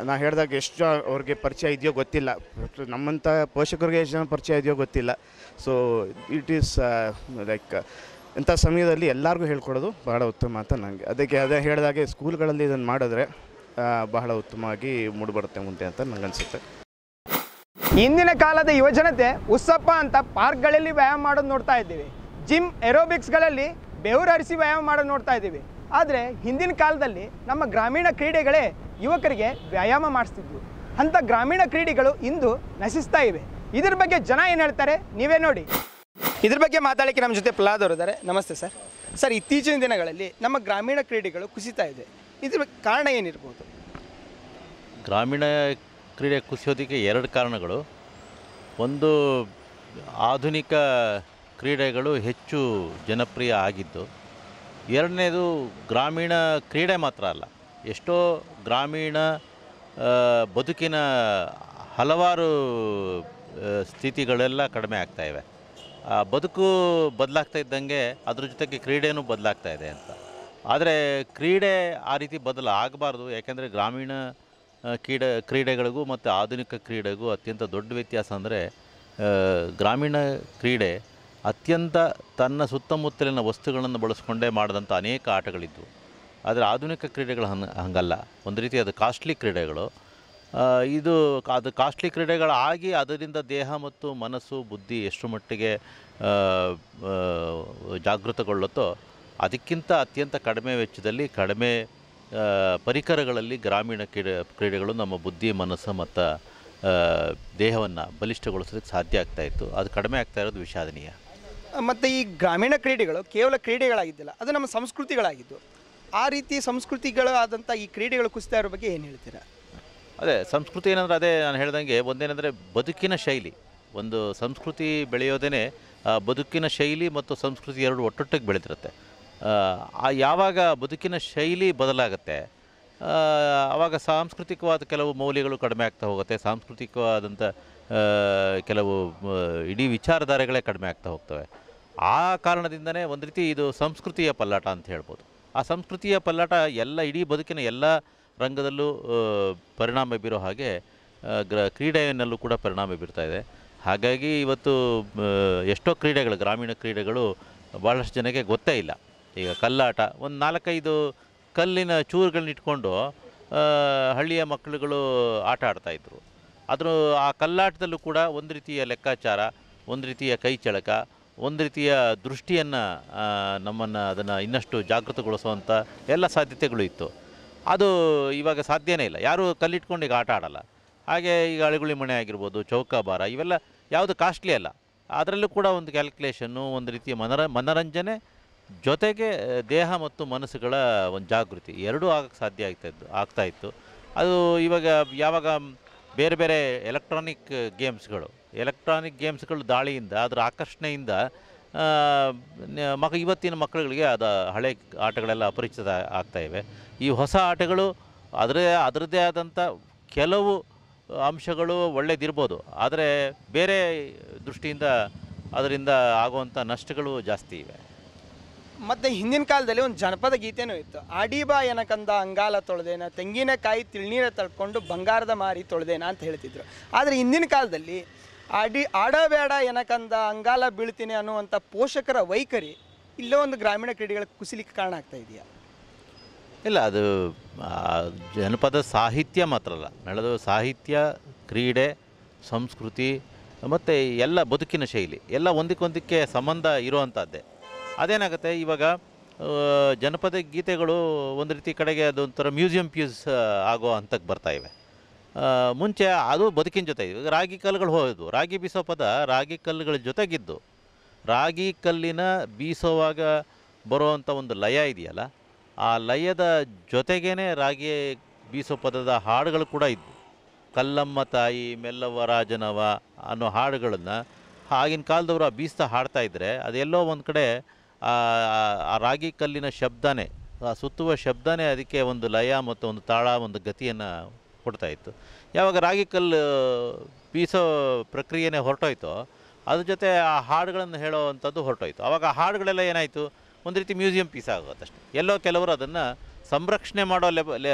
ನಾನು ಹೇಳಿದಾಗ ಎಷ್ಟು ಅವ್ರಿಗೆ ಪರಿಚಯ ಇದೆಯೋ ಗೊತ್ತಿಲ್ಲ ನಮ್ಮಂಥ ಪೋಷಕರಿಗೆ ಎಷ್ಟು ಜನ ಪರಿಚಯ ಇದೆಯೋ ಗೊತ್ತಿಲ್ಲ ಸೊ ಇಟ್ ಈಸ್ ಲೈಕ್ ಇಂಥ ಸಮಯದಲ್ಲಿ ಎಲ್ಲರಿಗೂ ಹೇಳ್ಕೊಡೋದು ಬಹಳ ಉತ್ತಮ ಅಂತ ನನಗೆ ಅದಕ್ಕೆ ಅದೇ ಹೇಳಿದಾಗೆ ಸ್ಕೂಲ್ಗಳಲ್ಲಿ ಇದನ್ನು ಮಾಡಿದ್ರೆ ಬಹಳ ಉತ್ತಮವಾಗಿ ಮೂಡಿಬರುತ್ತೆ ಮುಂದೆ ಅಂತ ನನಗನ್ಸುತ್ತೆ ಇಂದಿನ ಕಾಲದ ಯುವಜನತೆ ಉತ್ಸಪ್ಪ ಅಂತ ಪಾರ್ಕ್ಗಳಲ್ಲಿ ವ್ಯಾಯಾಮ ಮಾಡೋದು ನೋಡ್ತಾ ಇದ್ದೀವಿ ಜಿಮ್ ಎರೋಬಿಕ್ಸ್ಗಳಲ್ಲಿ ಬೆವರು ಹರಿಸಿ ವ್ಯಾಯಾಮ ಮಾಡೋದು ನೋಡ್ತಾ ಇದ್ದೀವಿ ಆದರೆ ಹಿಂದಿನ ಕಾಲದಲ್ಲಿ ನಮ್ಮ ಗ್ರಾಮೀಣ ಕ್ರೀಡೆಗಳೇ ಯುವಕರಿಗೆ ವ್ಯಾಯಾಮ ಮಾಡಿಸ್ತಿದ್ವು ಅಂಥ ಗ್ರಾಮೀಣ ಕ್ರೀಡೆಗಳು ಇಂದು ನಶಿಸ್ತಾ ಇವೆ ಇದ್ರ ಬಗ್ಗೆ ಜನ ಏನು ಹೇಳ್ತಾರೆ ನೀವೇ ನೋಡಿ ಇದ್ರ ಬಗ್ಗೆ ಮಾತಾಡಲಿಕ್ಕೆ ನಮ್ಮ ಜೊತೆ ಪ್ರಹ್ಲಾದ್ ಅವರು ಇದ್ದಾರೆ ನಮಸ್ತೆ ಸರ್ ಸರ್ ಇತ್ತೀಚಿನ ದಿನಗಳಲ್ಲಿ ನಮ್ಮ ಗ್ರಾಮೀಣ ಕ್ರೀಡೆಗಳು ಕುಸಿತಾ ಇದೆ ಇದ್ರ ಕಾರಣ ಏನಿರ್ಬೋದು ಗ್ರಾಮೀಣ ಕ್ರೀಡೆ ಕುಸಿಯೋದಕ್ಕೆ ಎರಡು ಕಾರಣಗಳು ಒಂದು ಆಧುನಿಕ ಕ್ರೀಡೆಗಳು ಹೆಚ್ಚು ಜನಪ್ರಿಯ ಆಗಿದ್ದು ಎರಡನೇದು ಗ್ರಾಮೀಣ ಕ್ರೀಡೆ ಮಾತ್ರ ಅಲ್ಲ ಎಷ್ಟೋ ಗ್ರಾಮೀಣ ಬದುಕಿನ ಹಲವಾರು ಸ್ಥಿತಿಗಳೆಲ್ಲ ಕಡಿಮೆ ಆಗ್ತಾಯಿವೆ ಬದುಕು ಬದಲಾಗ್ತಾ ಇದ್ದಂಗೆ ಅದ್ರ ಜೊತೆಗೆ ಕ್ರೀಡೆಯೂ ಬದಲಾಗ್ತಾ ಇದೆ ಅಂತ ಆದರೆ ಕ್ರೀಡೆ ಆ ರೀತಿ ಬದಲಾಗಬಾರ್ದು ಯಾಕೆಂದರೆ ಗ್ರಾಮೀಣ ಕ್ರೀಡೆ ಕ್ರೀಡೆಗಳಿಗೂ ಮತ್ತು ಆಧುನಿಕ ಕ್ರೀಡೆಗೂ ಅತ್ಯಂತ ದೊಡ್ಡ ವ್ಯತ್ಯಾಸ ಅಂದರೆ ಗ್ರಾಮೀಣ ಕ್ರೀಡೆ ಅತ್ಯಂತ ತನ್ನ ಸುತ್ತಮುತ್ತಲಿನ ವಸ್ತುಗಳನ್ನು ಬಳಸ್ಕೊಂಡೇ ಮಾಡಿದಂಥ ಅನೇಕ ಆಟಗಳಿದ್ದವು ಆದರೆ ಆಧುನಿಕ ಕ್ರೀಡೆಗಳು ಹಂಗೆ ಹಂಗಲ್ಲ ಒಂದು ರೀತಿ ಅದು ಕಾಸ್ಟ್ಲಿ ಕ್ರೀಡೆಗಳು ಇದು ಅದು ಕಾಸ್ಟ್ಲಿ ಕ್ರೀಡೆಗಳಾಗಿ ಅದರಿಂದ ದೇಹ ಮತ್ತು ಮನಸ್ಸು ಬುದ್ಧಿ ಎಷ್ಟು ಮಟ್ಟಿಗೆ ಜಾಗೃತಗೊಳ್ಳುತ್ತೋ ಅದಕ್ಕಿಂತ ಅತ್ಯಂತ ಕಡಿಮೆ ವೆಚ್ಚದಲ್ಲಿ ಕಡಿಮೆ ಪರಿಕರಗಳಲ್ಲಿ ಗ್ರಾಮೀಣ ಕ್ರೀಡೆ ಕ್ರೀಡೆಗಳು ನಮ್ಮ ಬುದ್ಧಿ ಮನಸ್ಸು ಮತ್ತು ದೇಹವನ್ನು ಬಲಿಷ್ಠಗೊಳಿಸೋದಕ್ಕೆ ಸಾಧ್ಯ ಆಗ್ತಾ ಇತ್ತು ಅದು ಕಡಿಮೆ ಆಗ್ತಾ ಇರೋದು ವಿಷಾದನೀಯ ಮತ್ತು ಈ ಗ್ರಾಮೀಣ ಕ್ರೀಡೆಗಳು ಕೇವಲ ಕ್ರೀಡೆಗಳಾಗಿದ್ದಿಲ್ಲ ಅದು ನಮ್ಮ ಸಂಸ್ಕೃತಿಗಳಾಗಿದ್ದು ಆ ರೀತಿ ಸಂಸ್ಕೃತಿಗಳಾದಂಥ ಈ ಕ್ರೀಡೆಗಳು ಕುಸಿತಾ ಇರೋ ಬಗ್ಗೆ ಏನು ಹೇಳ್ತೀರಾ ಅದೇ ಸಂಸ್ಕೃತಿ ಏನಂದ್ರೆ ಅದೇ ನಾನು ಹೇಳ್ದಂಗೆ ಒಂದೇನೆಂದರೆ ಬದುಕಿನ ಶೈಲಿ ಒಂದು ಸಂಸ್ಕೃತಿ ಬೆಳೆಯೋದೇ ಬದುಕಿನ ಶೈಲಿ ಮತ್ತು ಸಂಸ್ಕೃತಿ ಎರಡು ಒಟ್ಟೊಟ್ಟಿಗೆ ಬೆಳೆದಿರುತ್ತೆ ಯಾವಾಗ ಬದುಕಿನ ಶೈಲಿ ಬದಲಾಗುತ್ತೆ ಆವಾಗ ಸಾಂಸ್ಕೃತಿಕವಾದ ಕೆಲವು ಮೌಲ್ಯಗಳು ಕಡಿಮೆ ಆಗ್ತಾ ಹೋಗುತ್ತೆ ಸಾಂಸ್ಕೃತಿಕವಾದಂಥ ಕೆಲವು ಇಡೀ ವಿಚಾರಧಾರೆಗಳೇ ಕಡಿಮೆ ಆಗ್ತಾ ಹೋಗ್ತವೆ ಆ ಕಾರಣದಿಂದನೇ ಒಂದು ರೀತಿ ಇದು ಸಂಸ್ಕೃತಿಯ ಪಲ್ಲಾಟ ಅಂತ ಹೇಳ್ಬೋದು ಆ ಸಂಸ್ಕೃತಿಯ ಪಲ್ಲಾಟ ಎಲ್ಲ ಇಡೀ ಬದುಕಿನ ಎಲ್ಲ ರಂಗದಲ್ಲೂ ಪರಿಣಾಮ ಬೀರೋ ಹಾಗೆ ಗ್ರ ಕ್ರೀಡೆಯಲ್ಲೂ ಕೂಡ ಪರಿಣಾಮ ಬೀರ್ತಾ ಇದೆ ಹಾಗಾಗಿ ಇವತ್ತು ಎಷ್ಟೋ ಕ್ರೀಡೆಗಳು ಗ್ರಾಮೀಣ ಕ್ರೀಡೆಗಳು ಭಾಳಷ್ಟು ಜನಕ್ಕೆ ಗೊತ್ತೇ ಇಲ್ಲ ಈಗ ಕಲ್ಲಾಟ ಒಂದು ನಾಲ್ಕೈದು ಕಲ್ಲಿನ ಚೂರುಗಳನ್ನಿಟ್ಕೊಂಡು ಇಟ್ಕೊಂಡು ಹಳ್ಳಿಯ ಮಕ್ಕಳುಗಳು ಆಟ ಆಡ್ತಾಯಿದ್ರು ಆದರೂ ಆ ಕಲ್ಲಾಟದಲ್ಲೂ ಕೂಡ ಒಂದು ರೀತಿಯ ಲೆಕ್ಕಾಚಾರ ಒಂದು ರೀತಿಯ ಕೈ ಚಳಕ ಒಂದು ರೀತಿಯ ದೃಷ್ಟಿಯನ್ನು ನಮ್ಮನ್ನು ಅದನ್ನು ಇನ್ನಷ್ಟು ಜಾಗೃತಗೊಳಿಸುವಂಥ ಎಲ್ಲ ಸಾಧ್ಯತೆಗಳು ಇತ್ತು ಅದು ಇವಾಗ ಸಾಧ್ಯನೇ ಇಲ್ಲ ಯಾರೂ ಕಲ್ಲಿಟ್ಕೊಂಡು ಈಗ ಆಟ ಆಡಲ್ಲ ಹಾಗೆ ಈಗ ಅಳಿಗುಳಿ ಮಣೆ ಆಗಿರ್ಬೋದು ಚೌಕಾಬಾರ ಇವೆಲ್ಲ ಯಾವುದು ಕಾಸ್ಟ್ಲಿ ಅಲ್ಲ ಅದರಲ್ಲೂ ಕೂಡ ಒಂದು ಕ್ಯಾಲ್ಕುಲೇಷನ್ನು ಒಂದು ರೀತಿಯ ಮನರ ಮನರಂಜನೆ ಜೊತೆಗೆ ದೇಹ ಮತ್ತು ಮನಸ್ಸುಗಳ ಒಂದು ಜಾಗೃತಿ ಎರಡೂ ಆಗಕ್ಕೆ ಸಾಧ್ಯ ಆಗ್ತಾ ಇತ್ತು ಅದು ಇವಾಗ ಯಾವಾಗ ಬೇರೆ ಬೇರೆ ಎಲೆಕ್ಟ್ರಾನಿಕ್ ಗೇಮ್ಸ್ಗಳು ಎಲೆಕ್ಟ್ರಾನಿಕ್ ಗೇಮ್ಸ್ಗಳು ದಾಳಿಯಿಂದ ಅದರ ಆಕರ್ಷಣೆಯಿಂದ ಮಗ ಇವತ್ತಿನ ಮಕ್ಕಳುಗಳಿಗೆ ಅದು ಹಳೆ ಆಟಗಳೆಲ್ಲ ಅಪರಿಚಿತ ಆಗ್ತಾಯಿವೆ ಈ ಹೊಸ ಆಟಗಳು ಅದರೇ ಅದರದ್ದೇ ಆದಂಥ ಕೆಲವು ಅಂಶಗಳು ಒಳ್ಳೇದಿರ್ಬೋದು ಆದರೆ ಬೇರೆ ದೃಷ್ಟಿಯಿಂದ ಅದರಿಂದ ಆಗುವಂಥ ನಷ್ಟಗಳು ಜಾಸ್ತಿ ಇವೆ ಮತ್ತು ಹಿಂದಿನ ಕಾಲದಲ್ಲಿ ಒಂದು ಜನಪದ ಗೀತೆನೂ ಇತ್ತು ಆಡಿಬಾ ಏನಕ್ಕಂದ ಅಂಗಾಲ ತೊಳೆದೇನ ತೆಂಗಿನಕಾಯಿ ತಿಳ್ನೀರ ತಳ್ಕೊಂಡು ಬಂಗಾರದ ಮಾರಿ ತೊಳೆದೇನ ಅಂತ ಹೇಳ್ತಿದ್ರು ಆದರೆ ಹಿಂದಿನ ಕಾಲದಲ್ಲಿ ಆಡಿ ಆಡಬೇಡ ಏನಕ್ಕಂದ ಅಂಗಾಲ ಬೀಳ್ತೀನಿ ಅನ್ನುವಂಥ ಪೋಷಕರ ವೈಖರಿ ಇಲ್ಲೋ ಒಂದು ಗ್ರಾಮೀಣ ಕ್ರೀಡೆಗಳ ಕುಸಿಲಿಕ್ಕೆ ಕಾರಣ ಆಗ್ತಾ ಇದೆಯಾ ಇಲ್ಲ ಅದು ಜನಪದ ಸಾಹಿತ್ಯ ಮಾತ್ರ ಅಲ್ಲ ನಡೆದು ಸಾಹಿತ್ಯ ಕ್ರೀಡೆ ಸಂಸ್ಕೃತಿ ಮತ್ತು ಎಲ್ಲ ಬದುಕಿನ ಶೈಲಿ ಎಲ್ಲ ಒಂದಕ್ಕೊಂದಕ್ಕೆ ಸಂಬಂಧ ಇರುವಂಥದ್ದೇ ಅದೇನಾಗುತ್ತೆ ಇವಾಗ ಜನಪದ ಗೀತೆಗಳು ಒಂದು ರೀತಿ ಕಡೆಗೆ ಅದೊಂಥರ ಮ್ಯೂಸಿಯಂ ಪೀಸ್ ಆಗೋ ಹಂತಕ್ಕೆ ಬರ್ತಾಯಿವೆ ಮುಂಚೆ ಅದು ಬದುಕಿನ ಜೊತೆ ಇದೆ ರಾಗಿ ಕಲ್ಲುಗಳು ಹೋಯಿತು ರಾಗಿ ಬೀಸೋ ಪದ ರಾಗಿ ಕಲ್ಲುಗಳ ಜೊತೆಗಿದ್ದು ರಾಗಿ ಕಲ್ಲಿನ ಬೀಸೋವಾಗ ಬರುವಂಥ ಒಂದು ಲಯ ಇದೆಯಲ್ಲ ಆ ಲಯದ ಜೊತೆಗೇ ರಾಗಿ ಬೀಸೋ ಪದದ ಹಾಡುಗಳು ಕೂಡ ಇದ್ದವು ಕಲ್ಲಮ್ಮ ತಾಯಿ ಮೆಲ್ಲವ ರಾಜನವ ಅನ್ನೋ ಹಾಡುಗಳನ್ನು ಆಗಿನ ಕಾಲದವರು ಆ ಬೀಸ್ತಾ ಹಾಡ್ತಾ ಇದ್ದರೆ ಅದೆಲ್ಲೋ ಒಂದು ಕಡೆ ಆ ರಾಗಿ ಕಲ್ಲಿನ ಶಬ್ದನೇ ಆ ಸುತ್ತುವ ಶಬ್ದನೇ ಅದಕ್ಕೆ ಒಂದು ಲಯ ಮತ್ತು ಒಂದು ತಾಳ ಒಂದು ಗತಿಯನ್ನು ಕೊಡ್ತಾಯಿತ್ತು ಯಾವಾಗ ರಾಗಿ ಕಲ್ಲು ಬೀಸೋ ಪ್ರಕ್ರಿಯೆನೇ ಹೊರಟೋಯ್ತೋ ಅದ್ರ ಜೊತೆ ಆ ಹಾಡುಗಳನ್ನು ಅಂಥದ್ದು ಹೊರಟೋಯ್ತು ಆವಾಗ ಆ ಹಾಡುಗಳೆಲ್ಲ ಏನಾಯಿತು ಒಂದು ರೀತಿ ಮ್ಯೂಸಿಯಂ ಪೀಸ್ ಆಗೋದಷ್ಟೆ ಎಲ್ಲೋ ಕೆಲವರು ಅದನ್ನು ಸಂರಕ್ಷಣೆ ಮಾಡೋ ಲೆ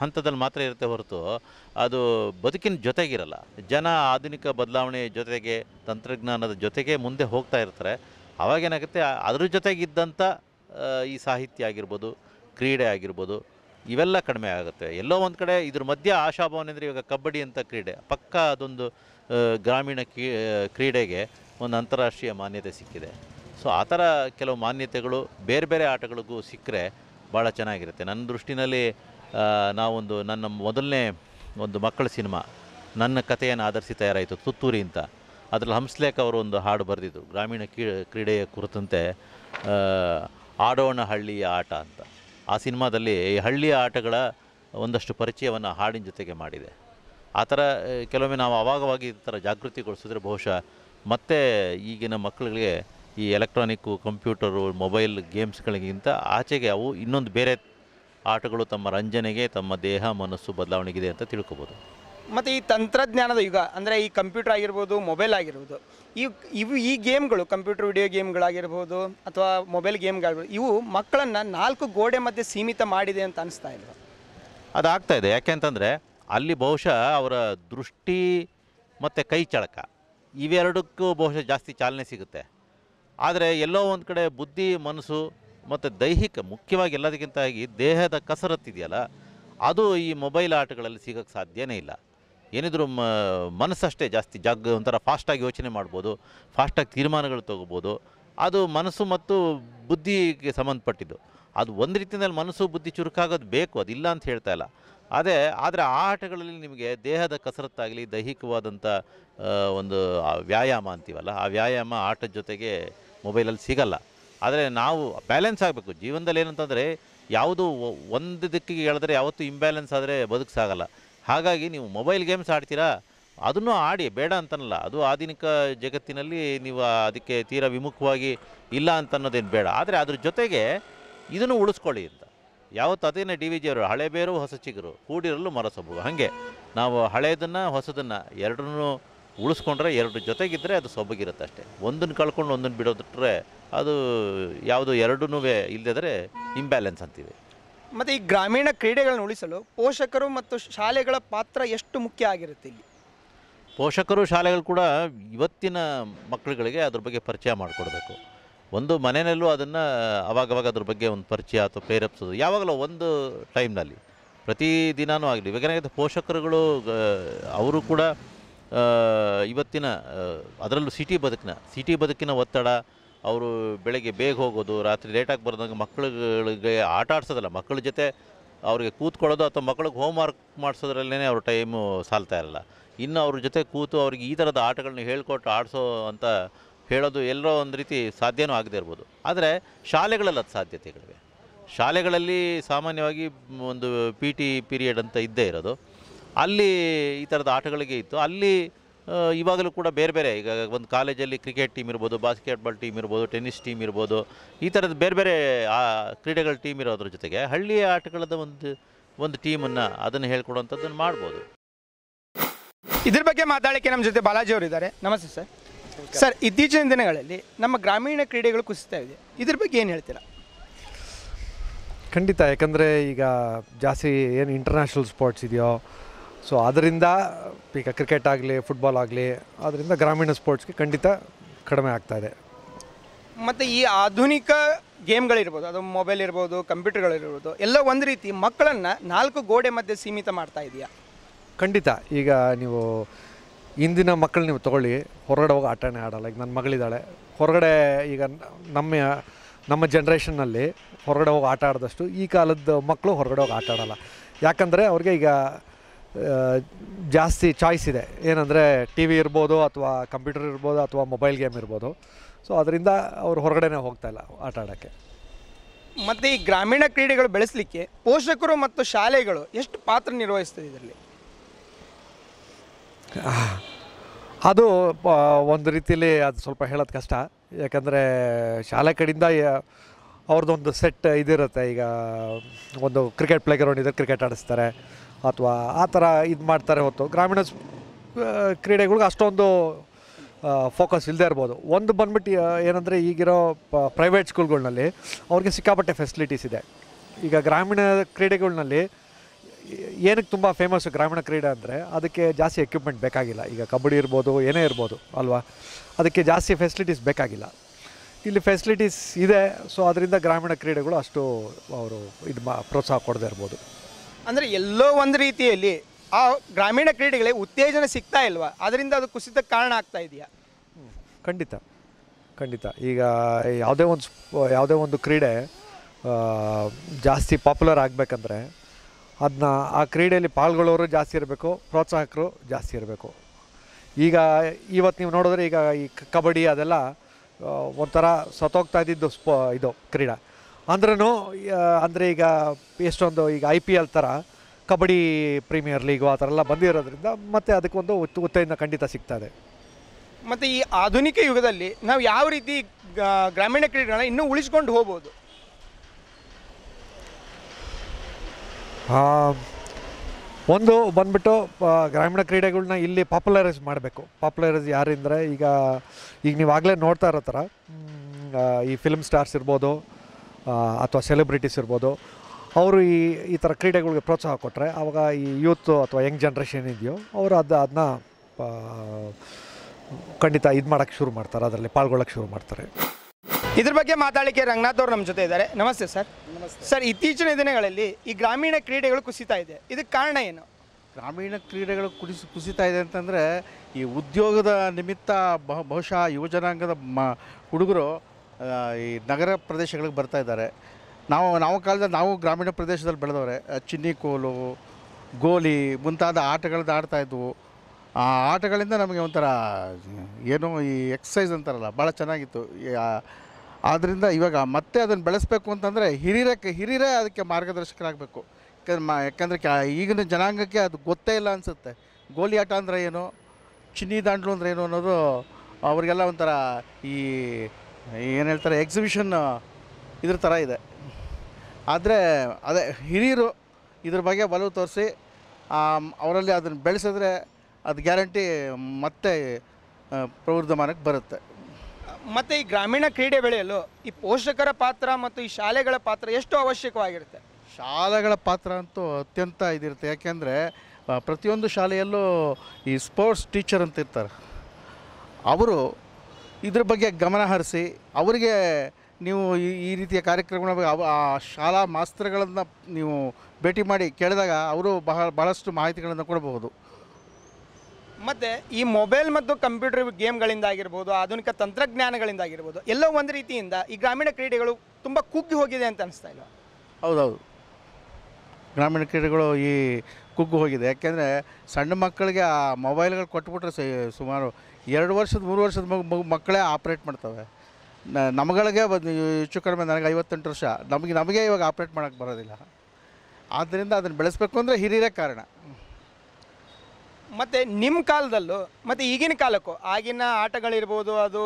ಹಂತದಲ್ಲಿ ಮಾತ್ರ ಇರುತ್ತೆ ಹೊರತು ಅದು ಬದುಕಿನ ಜೊತೆಗಿರಲ್ಲ ಜನ ಆಧುನಿಕ ಬದಲಾವಣೆ ಜೊತೆಗೆ ತಂತ್ರಜ್ಞಾನದ ಜೊತೆಗೆ ಮುಂದೆ ಹೋಗ್ತಾ ಇರ್ತಾರೆ ಅವಾಗೇನಾಗುತ್ತೆ ಅದ್ರ ಜೊತೆಗಿದ್ದಂಥ ಈ ಸಾಹಿತ್ಯ ಆಗಿರ್ಬೋದು ಕ್ರೀಡೆ ಆಗಿರ್ಬೋದು ಇವೆಲ್ಲ ಕಡಿಮೆ ಆಗುತ್ತೆ ಎಲ್ಲೋ ಒಂದು ಕಡೆ ಇದ್ರ ಮಧ್ಯೆ ಆಶಾಭಾವನೆ ಅಂದರೆ ಇವಾಗ ಕಬಡ್ಡಿ ಅಂತ ಕ್ರೀಡೆ ಪಕ್ಕ ಅದೊಂದು ಗ್ರಾಮೀಣ ಕ್ರೀಡೆಗೆ ಒಂದು ಅಂತಾರಾಷ್ಟ್ರೀಯ ಮಾನ್ಯತೆ ಸಿಕ್ಕಿದೆ ಸೊ ಆ ಥರ ಕೆಲವು ಮಾನ್ಯತೆಗಳು ಬೇರೆ ಬೇರೆ ಆಟಗಳಿಗೂ ಸಿಕ್ಕರೆ ಭಾಳ ಚೆನ್ನಾಗಿರುತ್ತೆ ನನ್ನ ದೃಷ್ಟಿನಲ್ಲಿ ನಾವೊಂದು ನನ್ನ ಮೊದಲನೇ ಒಂದು ಮಕ್ಕಳ ಸಿನಿಮಾ ನನ್ನ ಕಥೆಯನ್ನು ಆಧರಿಸಿ ತಯಾರಾಯಿತು ತುತ್ತೂರಿ ಅಂತ ಅದರಲ್ಲಿ ಹಂಸ್ಲೇಖ್ ಅವರು ಒಂದು ಹಾಡು ಬರೆದಿದ್ದು ಗ್ರಾಮೀಣ ಕ್ರೀಡೆಯ ಕುರಿತಂತೆ ಆಡೋಣ ಹಳ್ಳಿಯ ಆಟ ಅಂತ ಆ ಸಿನಿಮಾದಲ್ಲಿ ಹಳ್ಳಿಯ ಆಟಗಳ ಒಂದಷ್ಟು ಪರಿಚಯವನ್ನು ಹಾಡಿನ ಜೊತೆಗೆ ಮಾಡಿದೆ ಆ ಥರ ಕೆಲವೊಮ್ಮೆ ನಾವು ಅವಾಗವಾಗಿ ಈ ಥರ ಜಾಗೃತಿಗೊಳಿಸಿದ್ರೆ ಬಹುಶಃ ಮತ್ತೆ ಈಗಿನ ಮಕ್ಕಳಿಗೆ ಈ ಎಲೆಕ್ಟ್ರಾನಿಕ್ಕು ಕಂಪ್ಯೂಟರು ಮೊಬೈಲ್ ಗೇಮ್ಸ್ಗಳಿಗಿಂತ ಆಚೆಗೆ ಅವು ಇನ್ನೊಂದು ಬೇರೆ ಆಟಗಳು ತಮ್ಮ ರಂಜನೆಗೆ ತಮ್ಮ ದೇಹ ಮನಸ್ಸು ಬದಲಾವಣೆಗಿದೆ ಅಂತ ತಿಳ್ಕೊಬೋದು ಮತ್ತು ಈ ತಂತ್ರಜ್ಞಾನದ ಯುಗ ಅಂದರೆ ಈ ಕಂಪ್ಯೂಟರ್ ಆಗಿರ್ಬೋದು ಮೊಬೈಲ್ ಆಗಿರ್ಬೋದು ಈ ಇವು ಈ ಗೇಮ್ಗಳು ಕಂಪ್ಯೂಟರ್ ವಿಡಿಯೋ ಗೇಮ್ಗಳಾಗಿರ್ಬೋದು ಅಥವಾ ಮೊಬೈಲ್ ಗೇಮ್ಗಳಾಗಿರ್ಬೋದು ಇವು ಮಕ್ಕಳನ್ನು ನಾಲ್ಕು ಗೋಡೆ ಮಧ್ಯೆ ಸೀಮಿತ ಮಾಡಿದೆ ಅಂತ ಅನಿಸ್ತಾ ಇಲ್ಲ ಅದಾಗ್ತಾ ಇದೆ ಯಾಕೆಂತಂದರೆ ಅಲ್ಲಿ ಬಹುಶಃ ಅವರ ದೃಷ್ಟಿ ಮತ್ತು ಕೈ ಚಳಕ ಇವೆರಡಕ್ಕೂ ಬಹುಶಃ ಜಾಸ್ತಿ ಚಾಲನೆ ಸಿಗುತ್ತೆ ಆದರೆ ಎಲ್ಲೋ ಒಂದು ಕಡೆ ಬುದ್ಧಿ ಮನಸ್ಸು ಮತ್ತು ದೈಹಿಕ ಮುಖ್ಯವಾಗಿ ಎಲ್ಲದಕ್ಕಿಂತ ಆಗಿ ದೇಹದ ಕಸರತ್ತಿದೆಯಲ್ಲ ಅದು ಈ ಮೊಬೈಲ್ ಆಟಗಳಲ್ಲಿ ಸಿಗೋಕ್ಕೆ ಸಾಧ್ಯವೇ ಇಲ್ಲ ಏನಿದ್ರೂ ಮ ಮನಸ್ಸಷ್ಟೇ ಜಾಸ್ತಿ ಜಾಗ ಒಂಥರ ಫಾಸ್ಟಾಗಿ ಯೋಚನೆ ಮಾಡ್ಬೋದು ಫಾಸ್ಟಾಗಿ ತೀರ್ಮಾನಗಳು ತೊಗೋಬೋದು ಅದು ಮನಸ್ಸು ಮತ್ತು ಬುದ್ಧಿಗೆ ಸಂಬಂಧಪಟ್ಟಿದ್ದು ಅದು ಒಂದು ರೀತಿಯಲ್ಲಿ ಮನಸ್ಸು ಬುದ್ಧಿ ಚುರುಕಾಗೋದು ಬೇಕು ಅದು ಇಲ್ಲ ಅಂತ ಹೇಳ್ತಾ ಇಲ್ಲ ಅದೇ ಆದರೆ ಆ ಆಟಗಳಲ್ಲಿ ನಿಮಗೆ ದೇಹದ ಕಸರತ್ತಾಗಲಿ ದೈಹಿಕವಾದಂಥ ಒಂದು ವ್ಯಾಯಾಮ ಅಂತೀವಲ್ಲ ಆ ವ್ಯಾಯಾಮ ಆಟದ ಜೊತೆಗೆ ಮೊಬೈಲಲ್ಲಿ ಸಿಗಲ್ಲ ಆದರೆ ನಾವು ಬ್ಯಾಲೆನ್ಸ್ ಆಗಬೇಕು ಜೀವನದಲ್ಲಿ ಏನಂತಂದರೆ ಯಾವುದು ಒಂದು ದಿಕ್ಕಿಗೆ ಹೇಳಿದ್ರೆ ಯಾವತ್ತೂ ಇಂಬ್ಯಾಲೆನ್ಸ್ ಆದರೆ ಬದುಕಸಾಗಲ್ಲ ಹಾಗಾಗಿ ನೀವು ಮೊಬೈಲ್ ಗೇಮ್ಸ್ ಆಡ್ತೀರಾ ಅದನ್ನು ಆಡಿ ಬೇಡ ಅಂತನಲ್ಲ ಅದು ಆಧುನಿಕ ಜಗತ್ತಿನಲ್ಲಿ ನೀವು ಅದಕ್ಕೆ ತೀರ ವಿಮುಖವಾಗಿ ಇಲ್ಲ ಅಂತ ಬೇಡ ಆದರೆ ಅದ್ರ ಜೊತೆಗೆ ಇದನ್ನು ಉಳಿಸ್ಕೊಳ್ಳಿ ಅಂತ ಯಾವತ್ತು ಅದೇನೇ ಡಿ ವಿ ಜಿಯವರು ಹಳೆ ಬೇರು ಹೊಸ ಚಿಗರು ಕೂಡಿರಲು ಮರಸಬು ಹಾಗೆ ನಾವು ಹಳೆಯದನ್ನು ಹೊಸದನ್ನು ಎರಡನ್ನೂ ಉಳಿಸ್ಕೊಂಡ್ರೆ ಎರಡು ಜೊತೆಗಿದ್ದರೆ ಅದು ಸೊಬಗಿರುತ್ತೆ ಅಷ್ಟೇ ಒಂದನ್ನು ಕಳ್ಕೊಂಡು ಒಂದನ್ನು ಬಿಡೋದಿಟ್ರೆ ಅದು ಯಾವುದು ಎರಡೂ ಇಲ್ಲದಿದ್ರೆ ಇಂಬ್ಯಾಲೆನ್ಸ್ ಅಂತೀವಿ ಮತ್ತು ಈ ಗ್ರಾಮೀಣ ಕ್ರೀಡೆಗಳನ್ನು ಉಳಿಸಲು ಪೋಷಕರು ಮತ್ತು ಶಾಲೆಗಳ ಪಾತ್ರ ಎಷ್ಟು ಮುಖ್ಯ ಆಗಿರುತ್ತೆ ಇಲ್ಲಿ ಪೋಷಕರು ಶಾಲೆಗಳು ಕೂಡ ಇವತ್ತಿನ ಮಕ್ಕಳುಗಳಿಗೆ ಅದ್ರ ಬಗ್ಗೆ ಪರಿಚಯ ಮಾಡಿಕೊಡ್ಬೇಕು ಒಂದು ಮನೆಯಲ್ಲೂ ಅದನ್ನು ಅವಾಗವಾಗ ಅದ್ರ ಬಗ್ಗೆ ಒಂದು ಪರಿಚಯ ಅಥವಾ ಪ್ರೇರೇಪಿಸೋದು ಯಾವಾಗಲೂ ಒಂದು ಟೈಮ್ನಲ್ಲಿ ಪ್ರತಿ ದಿನವೂ ಆಗಲಿ ಇವಾಗೇನಾಗಿದೆ ಪೋಷಕರುಗಳು ಅವರು ಕೂಡ ಇವತ್ತಿನ ಅದರಲ್ಲೂ ಸಿಟಿ ಬದುಕಿನ ಸಿಟಿ ಬದುಕಿನ ಒತ್ತಡ ಅವರು ಬೆಳಗ್ಗೆ ಬೇಗ ಹೋಗೋದು ರಾತ್ರಿ ಲೇಟಾಗಿ ಬರೋದಂಗೆ ಮಕ್ಕಳುಗಳಿಗೆ ಆಟ ಆಡ್ಸೋದಲ್ಲ ಮಕ್ಕಳ ಜೊತೆ ಅವ್ರಿಗೆ ಕೂತ್ಕೊಳ್ಳೋದು ಅಥವಾ ಮಕ್ಕಳಿಗೆ ಹೋಮ್ ವರ್ಕ್ ಮಾಡಿಸೋದ್ರಲ್ಲೇ ಅವ್ರ ಟೈಮು ಸಾಲ್ತಾ ಇರಲ್ಲ ಇನ್ನು ಅವ್ರ ಜೊತೆ ಕೂತು ಅವ್ರಿಗೆ ಈ ಥರದ ಆಟಗಳನ್ನ ಹೇಳ್ಕೊಟ್ಟು ಆಡಿಸೋ ಅಂತ ಹೇಳೋದು ಎಲ್ಲರೂ ಒಂದು ರೀತಿ ಸಾಧ್ಯವೂ ಆಗದೇ ಇರ್ಬೋದು ಆದರೆ ಶಾಲೆಗಳಲ್ಲಿ ಅದು ಸಾಧ್ಯತೆಗಳಿವೆ ಶಾಲೆಗಳಲ್ಲಿ ಸಾಮಾನ್ಯವಾಗಿ ಒಂದು ಪಿ ಟಿ ಪೀರಿಯಡ್ ಅಂತ ಇದ್ದೇ ಇರೋದು ಅಲ್ಲಿ ಈ ಥರದ ಆಟಗಳಿಗೆ ಇತ್ತು ಅಲ್ಲಿ ಇವಾಗಲೂ ಕೂಡ ಬೇರೆ ಬೇರೆ ಈಗ ಒಂದು ಕಾಲೇಜಲ್ಲಿ ಕ್ರಿಕೆಟ್ ಟೀಮ್ ಇರ್ಬೋದು ಬಾಸ್ಕೆಟ್ಬಾಲ್ ಟೀಮ್ ಇರ್ಬೋದು ಟೆನ್ನಿಸ್ ಟೀಮ್ ಇರ್ಬೋದು ಈ ಥರದ ಬೇರೆ ಬೇರೆ ಕ್ರೀಡೆಗಳ ಟೀಮ್ ಇರೋದ್ರ ಜೊತೆಗೆ ಹಳ್ಳಿಯ ಆಟಗಳದ ಒಂದು ಒಂದು ಟೀಮನ್ನು ಅದನ್ನು ಹೇಳ್ಕೊಡುವಂಥದ್ದನ್ನು ಮಾಡ್ಬೋದು ಇದ್ರ ಬಗ್ಗೆ ಮಾತಾಡೋಕ್ಕೆ ನಮ್ಮ ಜೊತೆ ಬಾಲಾಜಿ ಇದ್ದಾರೆ ನಮಸ್ತೆ ಸರ್ ಸರ್ ಇತ್ತೀಚಿನ ದಿನಗಳಲ್ಲಿ ನಮ್ಮ ಗ್ರಾಮೀಣ ಕ್ರೀಡೆಗಳು ಕುಸಿತಾ ಇದೆ ಇದ್ರ ಬಗ್ಗೆ ಏನು ಹೇಳ್ತೀರಾ ಖಂಡಿತ ಯಾಕಂದರೆ ಈಗ ಜಾಸ್ತಿ ಏನು ಇಂಟರ್ನ್ಯಾಷನಲ್ ಸ್ಪೋರ್ಟ್ಸ್ ಇದೆಯೋ ಸೊ ಅದರಿಂದ ಈಗ ಕ್ರಿಕೆಟ್ ಆಗಲಿ ಫುಟ್ಬಾಲ್ ಆಗಲಿ ಅದರಿಂದ ಗ್ರಾಮೀಣ ಸ್ಪೋರ್ಟ್ಸ್ಗೆ ಖಂಡಿತ ಕಡಿಮೆ ಆಗ್ತಾ ಇದೆ ಮತ್ತು ಈ ಆಧುನಿಕ ಗೇಮ್ಗಳಿರ್ಬೋದು ಅದು ಮೊಬೈಲ್ ಇರ್ಬೋದು ಕಂಪ್ಯೂಟರ್ಗಳಿರ್ಬೋದು ಎಲ್ಲ ಒಂದು ರೀತಿ ಮಕ್ಕಳನ್ನು ನಾಲ್ಕು ಗೋಡೆ ಮಧ್ಯೆ ಸೀಮಿತ ಮಾಡ್ತಾ ಇದೆಯಾ ಖಂಡಿತ ಈಗ ನೀವು ಇಂದಿನ ಮಕ್ಕಳು ನೀವು ತಗೊಳ್ಳಿ ಹೊರಗಡೆ ಹೋಗಿ ಆಟನೇ ಆಡಲ್ಲ ಈಗ ನನ್ನ ಮಗಳಿದ್ದಾಳೆ ಹೊರಗಡೆ ಈಗ ನಮ್ಮ ನಮ್ಮ ಜನ್ರೇಷನ್ನಲ್ಲಿ ಹೊರಗಡೆ ಹೋಗಿ ಆಟ ಆಡಿದಷ್ಟು ಈ ಕಾಲದ ಮಕ್ಕಳು ಹೊರಗಡೆ ಹೋಗಿ ಆಟ ಆಡೋಲ್ಲ ಯಾಕಂದರೆ ಅವ್ರಿಗೆ ಈಗ ಜಾಸ್ತಿ ಚಾಯ್ಸ್ ಇದೆ ಏನಂದರೆ ಟಿ ವಿ ಇರ್ಬೋದು ಅಥವಾ ಕಂಪ್ಯೂಟರ್ ಇರ್ಬೋದು ಅಥವಾ ಮೊಬೈಲ್ ಗೇಮ್ ಇರ್ಬೋದು ಸೊ ಅದರಿಂದ ಅವರು ಹೊರಗಡೆನೇ ಹೋಗ್ತಾ ಇಲ್ಲ ಆಟ ಆಡೋಕ್ಕೆ ಮತ್ತು ಈ ಗ್ರಾಮೀಣ ಕ್ರೀಡೆಗಳು ಬೆಳೆಸಲಿಕ್ಕೆ ಪೋಷಕರು ಮತ್ತು ಶಾಲೆಗಳು ಎಷ್ಟು ಪಾತ್ರ ನಿರ್ವಹಿಸ್ತದೆ ಇದರಲ್ಲಿ ಅದು ಒಂದು ರೀತಿಯಲ್ಲಿ ಅದು ಸ್ವಲ್ಪ ಹೇಳೋದು ಕಷ್ಟ ಯಾಕಂದರೆ ಶಾಲೆ ಕಡೆಯಿಂದ ಅವ್ರದ್ದೊಂದು ಸೆಟ್ ಇದಿರುತ್ತೆ ಈಗ ಒಂದು ಕ್ರಿಕೆಟ್ ಪ್ಲೇ ಗ್ರೌಂಡ್ ಇದೆ ಕ್ರಿಕೆಟ್ ಆಡಿಸ್ತಾರೆ ಅಥವಾ ಆ ಥರ ಇದು ಮಾಡ್ತಾರೆ ಹೊತ್ತು ಗ್ರಾಮೀಣ ಕ್ರೀಡೆಗಳಿಗೆ ಅಷ್ಟೊಂದು ಫೋಕಸ್ ಇಲ್ಲದೆ ಇರ್ಬೋದು ಒಂದು ಬಂದ್ಬಿಟ್ಟು ಏನಂದರೆ ಈಗಿರೋ ಪ್ರೈವೇಟ್ ಸ್ಕೂಲ್ಗಳಲ್ಲಿ ಅವ್ರಿಗೆ ಸಿಕ್ಕಾಪಟ್ಟೆ ಫೆಸಿಲಿಟೀಸ್ ಇದೆ ಈಗ ಗ್ರಾಮೀಣ ಕ್ರೀಡೆಗಳ್ನಲ್ಲಿ ಏನಕ್ಕೆ ತುಂಬ ಫೇಮಸ್ ಗ್ರಾಮೀಣ ಕ್ರೀಡೆ ಅಂದರೆ ಅದಕ್ಕೆ ಜಾಸ್ತಿ ಎಕ್ವಿಪ್ಮೆಂಟ್ ಬೇಕಾಗಿಲ್ಲ ಈಗ ಕಬಡ್ಡಿ ಇರ್ಬೋದು ಏನೇ ಇರ್ಬೋದು ಅಲ್ವಾ ಅದಕ್ಕೆ ಜಾಸ್ತಿ ಫೆಸಿಲಿಟೀಸ್ ಬೇಕಾಗಿಲ್ಲ ಇಲ್ಲಿ ಫೆಸಿಲಿಟೀಸ್ ಇದೆ ಸೊ ಅದರಿಂದ ಗ್ರಾಮೀಣ ಕ್ರೀಡೆಗಳು ಅಷ್ಟು ಅವರು ಇದು ಮಾ ಪ್ರೋತ್ಸಾಹ ಕೊಡದೇ ಇರ್ಬೋದು ಅಂದರೆ ಎಲ್ಲೋ ಒಂದು ರೀತಿಯಲ್ಲಿ ಆ ಗ್ರಾಮೀಣ ಕ್ರೀಡೆಗಳಿಗೆ ಉತ್ತೇಜನ ಸಿಗ್ತಾ ಇಲ್ವಾ ಅದರಿಂದ ಅದು ಕುಸಿತಕ್ಕೆ ಕಾರಣ ಆಗ್ತಾ ಇದೆಯಾ ಖಂಡಿತ ಖಂಡಿತ ಈಗ ಯಾವುದೇ ಒಂದು ಯಾವುದೇ ಒಂದು ಕ್ರೀಡೆ ಜಾಸ್ತಿ ಪಾಪ್ಯುಲರ್ ಆಗಬೇಕಂದ್ರೆ ಅದನ್ನ ಆ ಕ್ರೀಡೆಯಲ್ಲಿ ಪಾಲ್ಗೊಳ್ಳೋರು ಜಾಸ್ತಿ ಇರಬೇಕು ಪ್ರೋತ್ಸಾಹಕರು ಜಾಸ್ತಿ ಇರಬೇಕು ಈಗ ಇವತ್ತು ನೀವು ನೋಡಿದ್ರೆ ಈಗ ಈ ಕಬಡ್ಡಿ ಅದೆಲ್ಲ ಒಂಥರ ಸತೋಗ್ತಾ ಇದ್ದಿದ್ದು ಸ್ಪೋ ಇದು ಕ್ರೀಡಾ ಅಂದ್ರೂ ಅಂದರೆ ಈಗ ಎಷ್ಟೊಂದು ಈಗ ಐ ಪಿ ಎಲ್ ಥರ ಕಬಡ್ಡಿ ಪ್ರೀಮಿಯರ್ ಲೀಗು ಆ ಥರ ಎಲ್ಲ ಬಂದಿರೋದ್ರಿಂದ ಮತ್ತು ಅದಕ್ಕೊಂದು ಉತ್ತೇಜನ ಖಂಡಿತ ಸಿಗ್ತದೆ ಮತ್ತು ಈ ಆಧುನಿಕ ಯುಗದಲ್ಲಿ ನಾವು ಯಾವ ರೀತಿ ಗ್ರಾಮೀಣ ಕ್ರೀಡೆಗಳನ್ನ ಇನ್ನೂ ಉಳಿಸ್ಕೊಂಡು ಹೋಗ್ಬೋದು ಒಂದು ಬಂದ್ಬಿಟ್ಟು ಗ್ರಾಮೀಣ ಕ್ರೀಡೆಗಳನ್ನ ಇಲ್ಲಿ ಪಾಪ್ಯುಲರೈಸ್ ಮಾಡಬೇಕು ಪಾಪ್ಯುಲರೈಸ್ ಯಾರಿಂದರೆ ಈಗ ಈಗ ನೀವಾಗಲೇ ನೋಡ್ತಾ ಇರೋ ಥರ ಈ ಫಿಲ್ಮ್ ಸ್ಟಾರ್ಸ್ ಇರ್ಬೋದು ಅಥವಾ ಸೆಲೆಬ್ರಿಟೀಸ್ ಇರ್ಬೋದು ಅವರು ಈ ಈ ಥರ ಕ್ರೀಡೆಗಳಿಗೆ ಪ್ರೋತ್ಸಾಹ ಕೊಟ್ಟರೆ ಆವಾಗ ಈ ಯೂತ್ ಅಥವಾ ಯಂಗ್ ಜನ್ರೇಷನ್ ಇದೆಯೋ ಅವರು ಅದು ಅದನ್ನ ಖಂಡಿತ ಇದು ಮಾಡೋಕ್ಕೆ ಶುರು ಮಾಡ್ತಾರೆ ಅದರಲ್ಲಿ ಪಾಲ್ಗೊಳ್ಳೋಕೆ ಶುರು ಮಾಡ್ತಾರೆ ಇದ್ರ ಬಗ್ಗೆ ಮಾತಾಡಲಿಕ್ಕೆ ರಂಗನಾಥ್ ಅವರು ನಮ್ಮ ಜೊತೆ ಇದ್ದಾರೆ ನಮಸ್ತೆ ಸರ್ ನಮಸ್ತೆ ಸರ್ ಇತ್ತೀಚಿನ ದಿನಗಳಲ್ಲಿ ಈ ಗ್ರಾಮೀಣ ಕ್ರೀಡೆಗಳು ಕುಸಿತಾ ಇದೆ ಇದಕ್ಕೆ ಕಾರಣ ಏನು ಗ್ರಾಮೀಣ ಕ್ರೀಡೆಗಳು ಕುಡಿಸಿ ಕುಸಿತಾ ಇದೆ ಅಂತಂದರೆ ಈ ಉದ್ಯೋಗದ ನಿಮಿತ್ತ ಬಹುಶಃ ಯುವಜನಾಂಗದ ಮ ಹುಡುಗರು ಈ ನಗರ ಪ್ರದೇಶಗಳಿಗೆ ಬರ್ತಾ ಇದ್ದಾರೆ ನಾವು ನಾವು ಕಾಲದಲ್ಲಿ ನಾವು ಗ್ರಾಮೀಣ ಪ್ರದೇಶದಲ್ಲಿ ಬೆಳೆದವ್ರೆ ಕೋಲು ಗೋಲಿ ಮುಂತಾದ ಆಟಗಳದ್ದು ಆಡ್ತಾ ಇದ್ವು ಆ ಆಟಗಳಿಂದ ನಮಗೆ ಒಂಥರ ಏನು ಈ ಎಕ್ಸಸೈಸ್ ಅಂತಾರಲ್ಲ ಭಾಳ ಚೆನ್ನಾಗಿತ್ತು ಆದ್ದರಿಂದ ಇವಾಗ ಮತ್ತೆ ಅದನ್ನು ಬೆಳೆಸಬೇಕು ಅಂತಂದರೆ ಹಿರಿಯರಕ್ಕೆ ಹಿರಿಯರೇ ಅದಕ್ಕೆ ಮಾರ್ಗದರ್ಶಕರಾಗಬೇಕು ಯಾಕಂದರೆ ಈಗಿನ ಜನಾಂಗಕ್ಕೆ ಅದು ಗೊತ್ತೇ ಇಲ್ಲ ಅನಿಸುತ್ತೆ ಗೋಲಿ ಆಟ ಅಂದರೆ ಏನು ಚಿನ್ನಿ ದಾಂಡ್ಲು ಅಂದರೆ ಏನು ಅನ್ನೋದು ಅವರಿಗೆಲ್ಲ ಒಂಥರ ಈ ಏನು ಹೇಳ್ತಾರೆ ಎಕ್ಸಿಬಿಷನ್ ಇದ್ರ ಥರ ಇದೆ ಆದರೆ ಅದೇ ಹಿರಿಯರು ಇದ್ರ ಬಗ್ಗೆ ಒಲವು ತೋರಿಸಿ ಅವರಲ್ಲಿ ಅದನ್ನು ಬೆಳೆಸಿದ್ರೆ ಅದು ಗ್ಯಾರಂಟಿ ಮತ್ತೆ ಪ್ರವೃದ್ಧಮಾನಕ್ಕೆ ಬರುತ್ತೆ ಮತ್ತು ಈ ಗ್ರಾಮೀಣ ಕ್ರೀಡೆ ಬೆಳೆಯಲು ಈ ಪೋಷಕರ ಪಾತ್ರ ಮತ್ತು ಈ ಶಾಲೆಗಳ ಪಾತ್ರ ಎಷ್ಟು ಅವಶ್ಯಕವಾಗಿರುತ್ತೆ ಶಾಲೆಗಳ ಪಾತ್ರ ಅಂತೂ ಅತ್ಯಂತ ಇದಿರುತ್ತೆ ಯಾಕೆಂದರೆ ಪ್ರತಿಯೊಂದು ಶಾಲೆಯಲ್ಲೂ ಈ ಸ್ಪೋರ್ಟ್ಸ್ ಟೀಚರ್ ಅಂತ ಇರ್ತಾರೆ ಅವರು ಇದ್ರ ಬಗ್ಗೆ ಗಮನ ಹರಿಸಿ ಅವರಿಗೆ ನೀವು ಈ ರೀತಿಯ ಕಾರ್ಯಕ್ರಮಗಳ ಬಗ್ಗೆ ಆ ಶಾಲಾ ಮಾಸ್ತರಗಳನ್ನು ನೀವು ಭೇಟಿ ಮಾಡಿ ಕೇಳಿದಾಗ ಅವರು ಬಹಳ ಬಹಳಷ್ಟು ಮಾಹಿತಿಗಳನ್ನು ಕೊಡಬಹುದು ಮತ್ತು ಈ ಮೊಬೈಲ್ ಮತ್ತು ಕಂಪ್ಯೂಟರ್ ಗೇಮ್ಗಳಿಂದ ಆಗಿರ್ಬೋದು ಆಧುನಿಕ ತಂತ್ರಜ್ಞಾನಗಳಿಂದ ಆಗಿರ್ಬೋದು ಎಲ್ಲೋ ಒಂದು ರೀತಿಯಿಂದ ಈ ಗ್ರಾಮೀಣ ಕ್ರೀಡೆಗಳು ತುಂಬ ಕುಗ್ಗಿ ಹೋಗಿದೆ ಅಂತ ಅನಿಸ್ತಾ ಇಲ್ಲ ಹೌದೌದು ಗ್ರಾಮೀಣ ಕ್ರೀಡೆಗಳು ಈ ಕುಗ್ಗು ಹೋಗಿದೆ ಯಾಕೆಂದರೆ ಸಣ್ಣ ಮಕ್ಕಳಿಗೆ ಆ ಮೊಬೈಲ್ಗಳು ಕೊಟ್ಬಿಟ್ರೆ ಸುಮಾರು ಎರಡು ವರ್ಷದ ಮೂರು ವರ್ಷದ ಮಗು ಮಕ್ಕಳೇ ಆಪ್ರೇಟ್ ಮಾಡ್ತವೆ ನಮಗಳಿಗೆ ಬಂದು ಹೆಚ್ಚು ಕಡಿಮೆ ನನಗೆ ಐವತ್ತೆಂಟು ವರ್ಷ ನಮಗೆ ನಮಗೆ ಇವಾಗ ಆಪ್ರೇಟ್ ಮಾಡೋಕ್ಕೆ ಬರೋದಿಲ್ಲ ಆದ್ದರಿಂದ ಅದನ್ನು ಬೆಳೆಸಬೇಕು ಅಂದರೆ ಹಿರಿಯರೇ ಕಾರಣ ಮತ್ತು ನಿಮ್ಮ ಕಾಲದಲ್ಲೂ ಮತ್ತು ಈಗಿನ ಕಾಲಕ್ಕೂ ಆಗಿನ ಆಟಗಳಿರ್ಬೋದು ಅದು